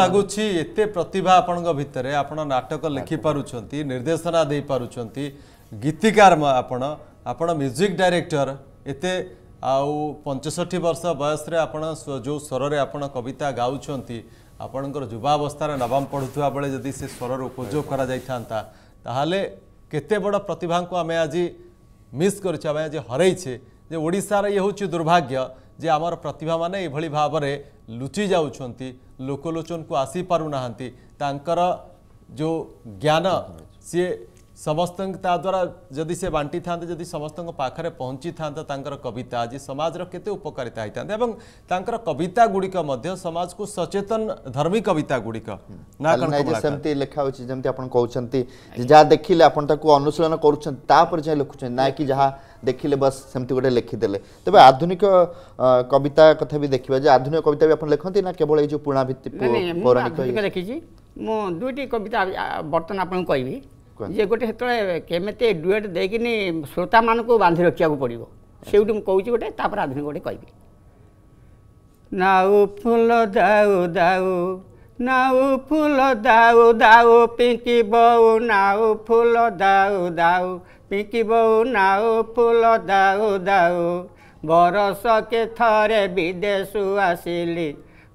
लाग भित्र आपटक लेखिपारुन्छ निर्देशना पारुन्छ गीतिकारम आप म्यूजिक डायरेक्टर डाइरक्टर एउ पचसठी वर्ष बयसे जो स्वर आपिता गाउँ ଆପଣଙ୍କର ଯୁବାବସ୍ଥାରେ ନବମ ପଢ଼ୁଥିବା ବେଳେ ଯଦି ସେ ସ୍ୱରର ଉପଯୋଗ କରାଯାଇଥାନ୍ତା ତାହେଲେ କେତେ ବଡ଼ ପ୍ରତିଭାଙ୍କୁ ଆମେ ଆଜି ମିସ୍ କରିଛୁ ଆମେ ଆଜି ହରେଇଛେ ଯେ ଓଡ଼ିଶାରେ ଇଏ ହେଉଛି ଦୁର୍ଭାଗ୍ୟ ଯେ ଆମର ପ୍ରତିଭାମାନେ ଏଭଳି ଭାବରେ ଲୁଚି ଯାଉଛନ୍ତି ଲୋକଲୋଚନକୁ ଆସିପାରୁନାହାନ୍ତି ତାଙ୍କର ଯେଉଁ ଜ୍ଞାନ ସିଏ समस्त द्वारा जदि से बांटी था जदि समस्त पाखे पहुँची था कविता आज समाज केते उपकारिता होता कविता गुड़िक समाज को सचेतन धर्मी कविता गुड़िक हम्म। सेमती लिखा होमती आप कहते जहाँ देखिले आपको अनुशीलन कर लिखुच ना कि जहाँ देखिले बस सेमती गोटे लिखिदे तेज आधुनिक कविता कथा भी देखा जो आधुनिक कविता भी आप लिखती ना केवल ये जो पुराणा भित्ति पौराणिक लिखी मुझे दुईटी कविता बर्तमान आप ଯେ ଗୋଟେ ସେତେବେଳେ କେମିତି ଡୁଏଟ୍ ଦେଇକିନି ଶ୍ରୋତାମାନଙ୍କୁ ବାନ୍ଧି ରଖିବାକୁ ପଡ଼ିବ ସେଇଠି ମୁଁ କହୁଛି ଗୋଟେ ତାପରେ ଆଧୁନିକ ଗୋଟେ କହିବି ନାଉ ଫୁଲ ଦାଉ ଦାଉ ନାଉ ଫୁଲ ଦାଉ ଦାଉ ପିଙ୍କି ବୋଉ ନାଉ ଫୁଲ ଦାଉ ଦାଉ ପିଙ୍କି ବୋଉ ଥରେ ବିଦେଶ ଆସିଲି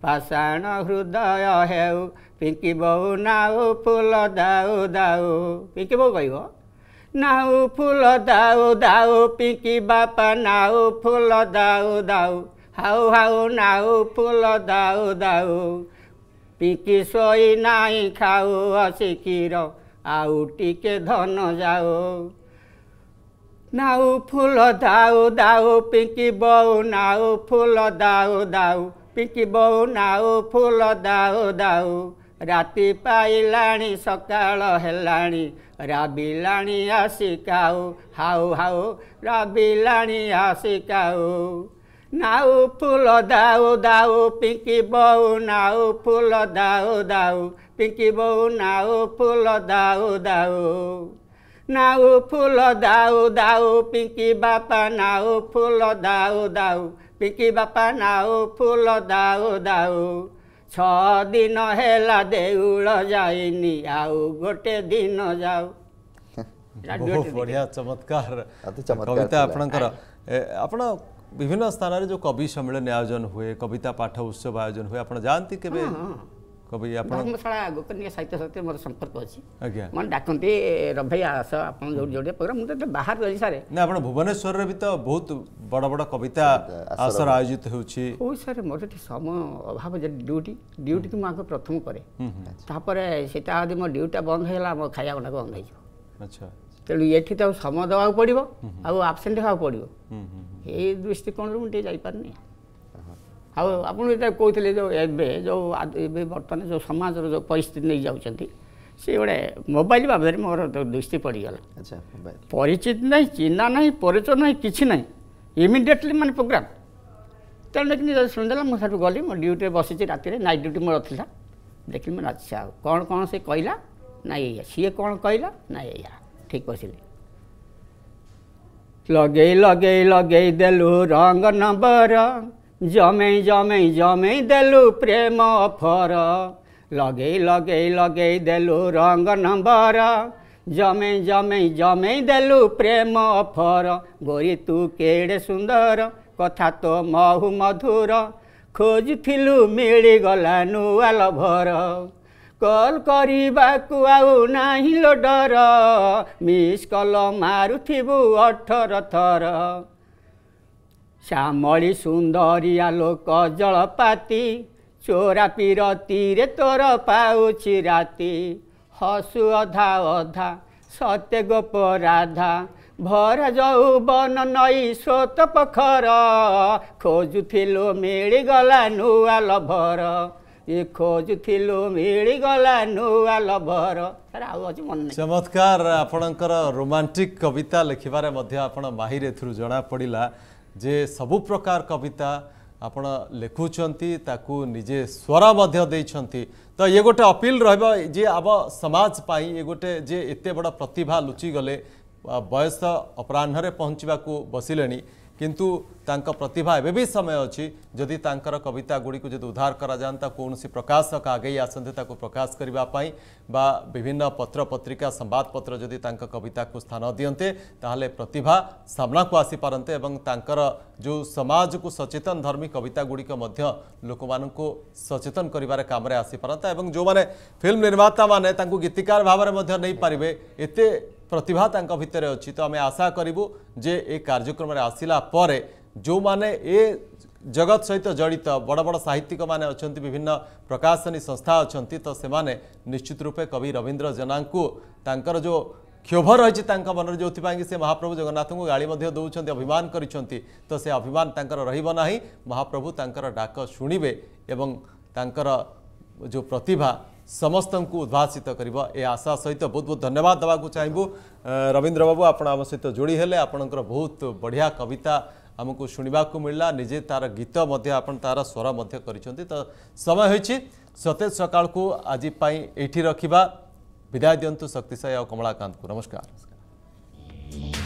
ପାଷାଣ ହୃଦୟ ହେଉ ପିଙ୍କି ବୋଉ ନାଉ ଫୁଲ ଦାଉ ଦାଉ ପିଙ୍କି ବୋଉ କହିବ ନାଉ ଫୁଲ ଦାଉ ଦାଉ ପିଙ୍କି ବାପା ନାଉ ଫୁଲ ଦାଉ ଦାଉ ହାଉ ହାଉ ନାଉ ଫୁଲ ଦାଉ ଦାଉ ପିଙ୍କି ଶୋଇ ନାଇଁ ଖାଉ ଅଶିକ୍ଷୀର ଆଉ ଟିକେ ଧନ ଯାଉ ନାଉ ଫୁଲ ଦାଉ ଦାଉ ପିଙ୍କି ବୋଉ ନାଉ ଫୁଲ ଦାଉ ଦାଉ ପିକି ବୋଉ ନାଉ ଫୁଲ ଦାଉ ଦାଉ ରାତି ପାଇଲାଣି ସକାଳ ହେଲାଣି ରାବିଲାଣି ଆସି କାଉ ହାଉ ହାଉ ରାବିଲାଣି ଆସି କାଉ ନାଉ ଫୁଲ ଦାଉ ଦାଉ ପିଙ୍କି ବୋଉ ନାଉ ଫୁଲ ଦାଉ ଦାଉ ପିଙ୍କି ବୋଉ ନାଉ ଫୁଲ ଦାଉ ଦାଉ ନାଉ ଫୁଲ ଦାଉ ଦାଉ ପିଙ୍କି ବାପା ନାଉ ଫୁଲ ଦାଉ ଦାଉ ପିକି ବାପା ନାଉ ଫୁଲ ଦାଉ ଦାଉ ଛଅ ଦିନ ହେଲା ଦେଉଳ ଯାଇନି ଆଉ ଗୋଟେ ଦିନ ଯାଉ ବହୁତ ବଢ଼ିଆ ଚମତ୍କାର କବିତା ଆପଣଙ୍କର ଆପଣ ବିଭିନ୍ନ ସ୍ଥାନରେ ଯେଉଁ କବି ସମ୍ମିଳନୀ ଆୟୋଜନ ହୁଏ କବିତା ପାଠ ଉତ୍ସବ ଆୟୋଜନ ହୁଏ ଆପଣ ଯାଆନ୍ତି କେବେ কবি আপন ধর্মশালা গোকনীয় সাহিত্য সাথে মোর সম্পর্ক আছে আজ্ঞা মানে ডাকন্তি রভাই আস আপন যোড়ি যোড়ি প্রোগ্রাম মু তো বাহার রহি সারে না আপন ভুবনেশ্বর রে তো বহুত বড় বড় কবিতা আসর আয়োজিত হচ্ছে ওই স্যার মোর এটি সময় অভাব যে ডিউটি ডিউটি কি মু আগে প্রথম করে তারপরে সেটা যদি মো ডিউটা বন্ধ হয়ে গেল মো খাইয়া গুণা বন্ধ হয়ে যাব আচ্ছা তেমন এটি তো সময় দেওয়া পড়ব আবসেন্ট হওয়া পড়ব এই দৃষ্টিকোণ মু যাই পারিনি ଆଉ ଆପଣ ଯେଟା କହୁଥିଲେ ଯେଉଁ ଏବେ ଯେଉଁ ଏବେ ବର୍ତ୍ତମାନ ଯେଉଁ ସମାଜର ଯେଉଁ ପରିସ୍ଥିତି ନେଇ ଯାଉଛନ୍ତି ସେ ଗୋଟେ ମୋବାଇଲ ବାବଦରେ ମୋର ଦୃଷ୍ଟି ପଡ଼ିଗଲା ପରିଚିତ ନାହିଁ ଚିହ୍ନା ନାହିଁ ପରିଚୟ ନାହିଁ କିଛି ନାହିଁ ଇମିଡ଼ିଏଟଲି ମାନେ ପ୍ରୋଗ୍ରାମ୍ ତେଣୁ ଦେଖିଲି ଯଦି ଶୁଣିଦେଲା ମୁଁ ସେଠୁ ଗଲି ମୋ ଡ୍ୟୁଟିରେ ବସିଛି ରାତିରେ ନାଇଟ୍ ଡ୍ୟୁଟି ମୋର ଥିଲା ଦେଖିଲି ମୁଁ ଆଚ୍ଛା ଆଉ କ'ଣ କ'ଣ ସେ କହିଲା ନା ଏଇଆ ସିଏ କ'ଣ କହିଲା ନା ଏଇଆ ଠିକ୍ ବସିଲି ଲଗେଇ ଲଗେଇ ଲଗେଇ ଦେଲୁ ରଙ୍ଗ ନମ୍ବର ଜମେଇ ଜମେଇ ଜମେଇ ଦେଲୁ ପ୍ରେମ ଫର ଲଗେଇ ଲଗେଇ ଲଗେଇ ଦେଲୁ ରଙ୍ଗ ନମ୍ବର ଜମେଇ ଜମେଇ ଜମେଇ ଦେଲୁ ପ୍ରେମ ଫର ଗୋରୀ ତୁ କେଡ଼େ ସୁନ୍ଦର କଥା ତୋ ମହୁ ମଧୁର ଖୋଜୁଥିଲୁ ମିଳିଗଲା ନୂଆ ଲଭର କଲ୍ କରିବାକୁ ଆଉ ନାହିଁ ଲୋ ଡର ମିସ୍ କଲ ମାରୁଥିବୁ ଅଠର ଥର ଶ୍ୟାମଳୀ ସୁନ୍ଦରୀ ଆଲୋକ ଜଳପାତି ଚୋରାପିର ତୀରେ ତୋର ପାଉଛି ରାତି ହସୁ ଅଧା ଅଧା ସତ୍ୟ ଗୋପ ରାଧା ଭର ଯୌବନ ନଈ ସ୍ରୋତ ପଖର ଖୋଜୁଥିଲୁ ମିଳିଗଲା ନୂଆ ଲଭର ଏ ଖୋଜୁଥିଲୁ ମିଳିଗଲା ନୂଆ ଲଭର ଚମତ୍କାର ଆପଣଙ୍କର ରୋମାଣ୍ଟିକ୍ କବିତା ଲେଖିବାରେ ମଧ୍ୟ ଆପଣ ମାହିର ଏଥିରୁ ଜଣାପଡ଼ିଲା ଯେ ସବୁ ପ୍ରକାର କବିତା ଆପଣ ଲେଖୁଛନ୍ତି ତାକୁ ନିଜେ ସ୍ୱର ମଧ୍ୟ ଦେଇଛନ୍ତି ତ ଇଏ ଗୋଟେ ଅପିଲ ରହିବ ଯେ ଆମ ସମାଜ ପାଇଁ ଇଏ ଗୋଟେ ଯେ ଏତେ ବଡ଼ ପ୍ରତିଭା ଲୁଚିଗଲେ ବୟସ ଅପରାହ୍ନରେ ପହଞ୍ଚିବାକୁ ବସିଲେଣି किंतु प्रतिभा ए समय अच्छी जदि कविता गुड़ी जो उधार कराता कौन सी प्रकाशक आगे आसते प्रकाश करने विभिन्न पत्र पत्रिका संवादपत्र जदि कविता को स्थान दिंते तेल प्रतिभा सामना को आसीपारते जो समाज को सचेतन धर्मी कविता गुड़िक सचेतन करता जो मैंने फिल्म निर्माता मैंने गीतकार भाव में नहीं पारे एत ପ୍ରତିଭା ତାଙ୍କ ଭିତରେ ଅଛି ତ ଆମେ ଆଶା କରିବୁ ଯେ ଏ କାର୍ଯ୍ୟକ୍ରମରେ ଆସିଲା ପରେ ଯେଉଁମାନେ ଏ ଜଗତ ସହିତ ଜଡ଼ିତ ବଡ଼ ବଡ଼ ସାହିତ୍ୟିକମାନେ ଅଛନ୍ତି ବିଭିନ୍ନ ପ୍ରକାଶନୀ ସଂସ୍ଥା ଅଛନ୍ତି ତ ସେମାନେ ନିଶ୍ଚିତ ରୂପେ କବି ରବୀନ୍ଦ୍ର ଜେନାଙ୍କୁ ତାଙ୍କର ଯେଉଁ କ୍ଷୋଭ ରହିଛି ତାଙ୍କ ମନରେ ଯେଉଁଥିପାଇଁ ସେ ମହାପ୍ରଭୁ ଜଗନ୍ନାଥଙ୍କୁ ଗାଳି ମଧ୍ୟ ଦେଉଛନ୍ତି ଅଭିମାନ କରିଛନ୍ତି ତ ସେ ଅଭିମାନ ତାଙ୍କର ରହିବ ନାହିଁ ମହାପ୍ରଭୁ ତାଙ୍କର ଡାକ ଶୁଣିବେ ଏବଂ ତାଙ୍କର ଯେଉଁ ପ୍ରତିଭା ସମସ୍ତଙ୍କୁ ଉଦ୍ଭାସିତ କରିବ ଏ ଆଶା ସହିତ ବହୁତ ବହୁତ ଧନ୍ୟବାଦ ଦେବାକୁ ଚାହିଁବୁ ରବୀନ୍ଦ୍ର ବାବୁ ଆପଣ ଆମ ସହିତ ଯୋଡ଼ି ହେଲେ ଆପଣଙ୍କର ବହୁତ ବଢ଼ିଆ କବିତା ଆମକୁ ଶୁଣିବାକୁ ମିଳିଲା ନିଜେ ତା'ର ଗୀତ ମଧ୍ୟ ଆପଣ ତା'ର ସ୍ୱର ମଧ୍ୟ କରିଛନ୍ତି ତ ସମୟ ହୋଇଛି ସତେଜ ସକାଳକୁ ଆଜି ପାଇଁ ଏଇଠି ରଖିବା ବିଦାୟ ଦିଅନ୍ତୁ ଶକ୍ତିସାଇ ଆଉ କମଳାକାନ୍ତଙ୍କୁ ନମସ୍କାର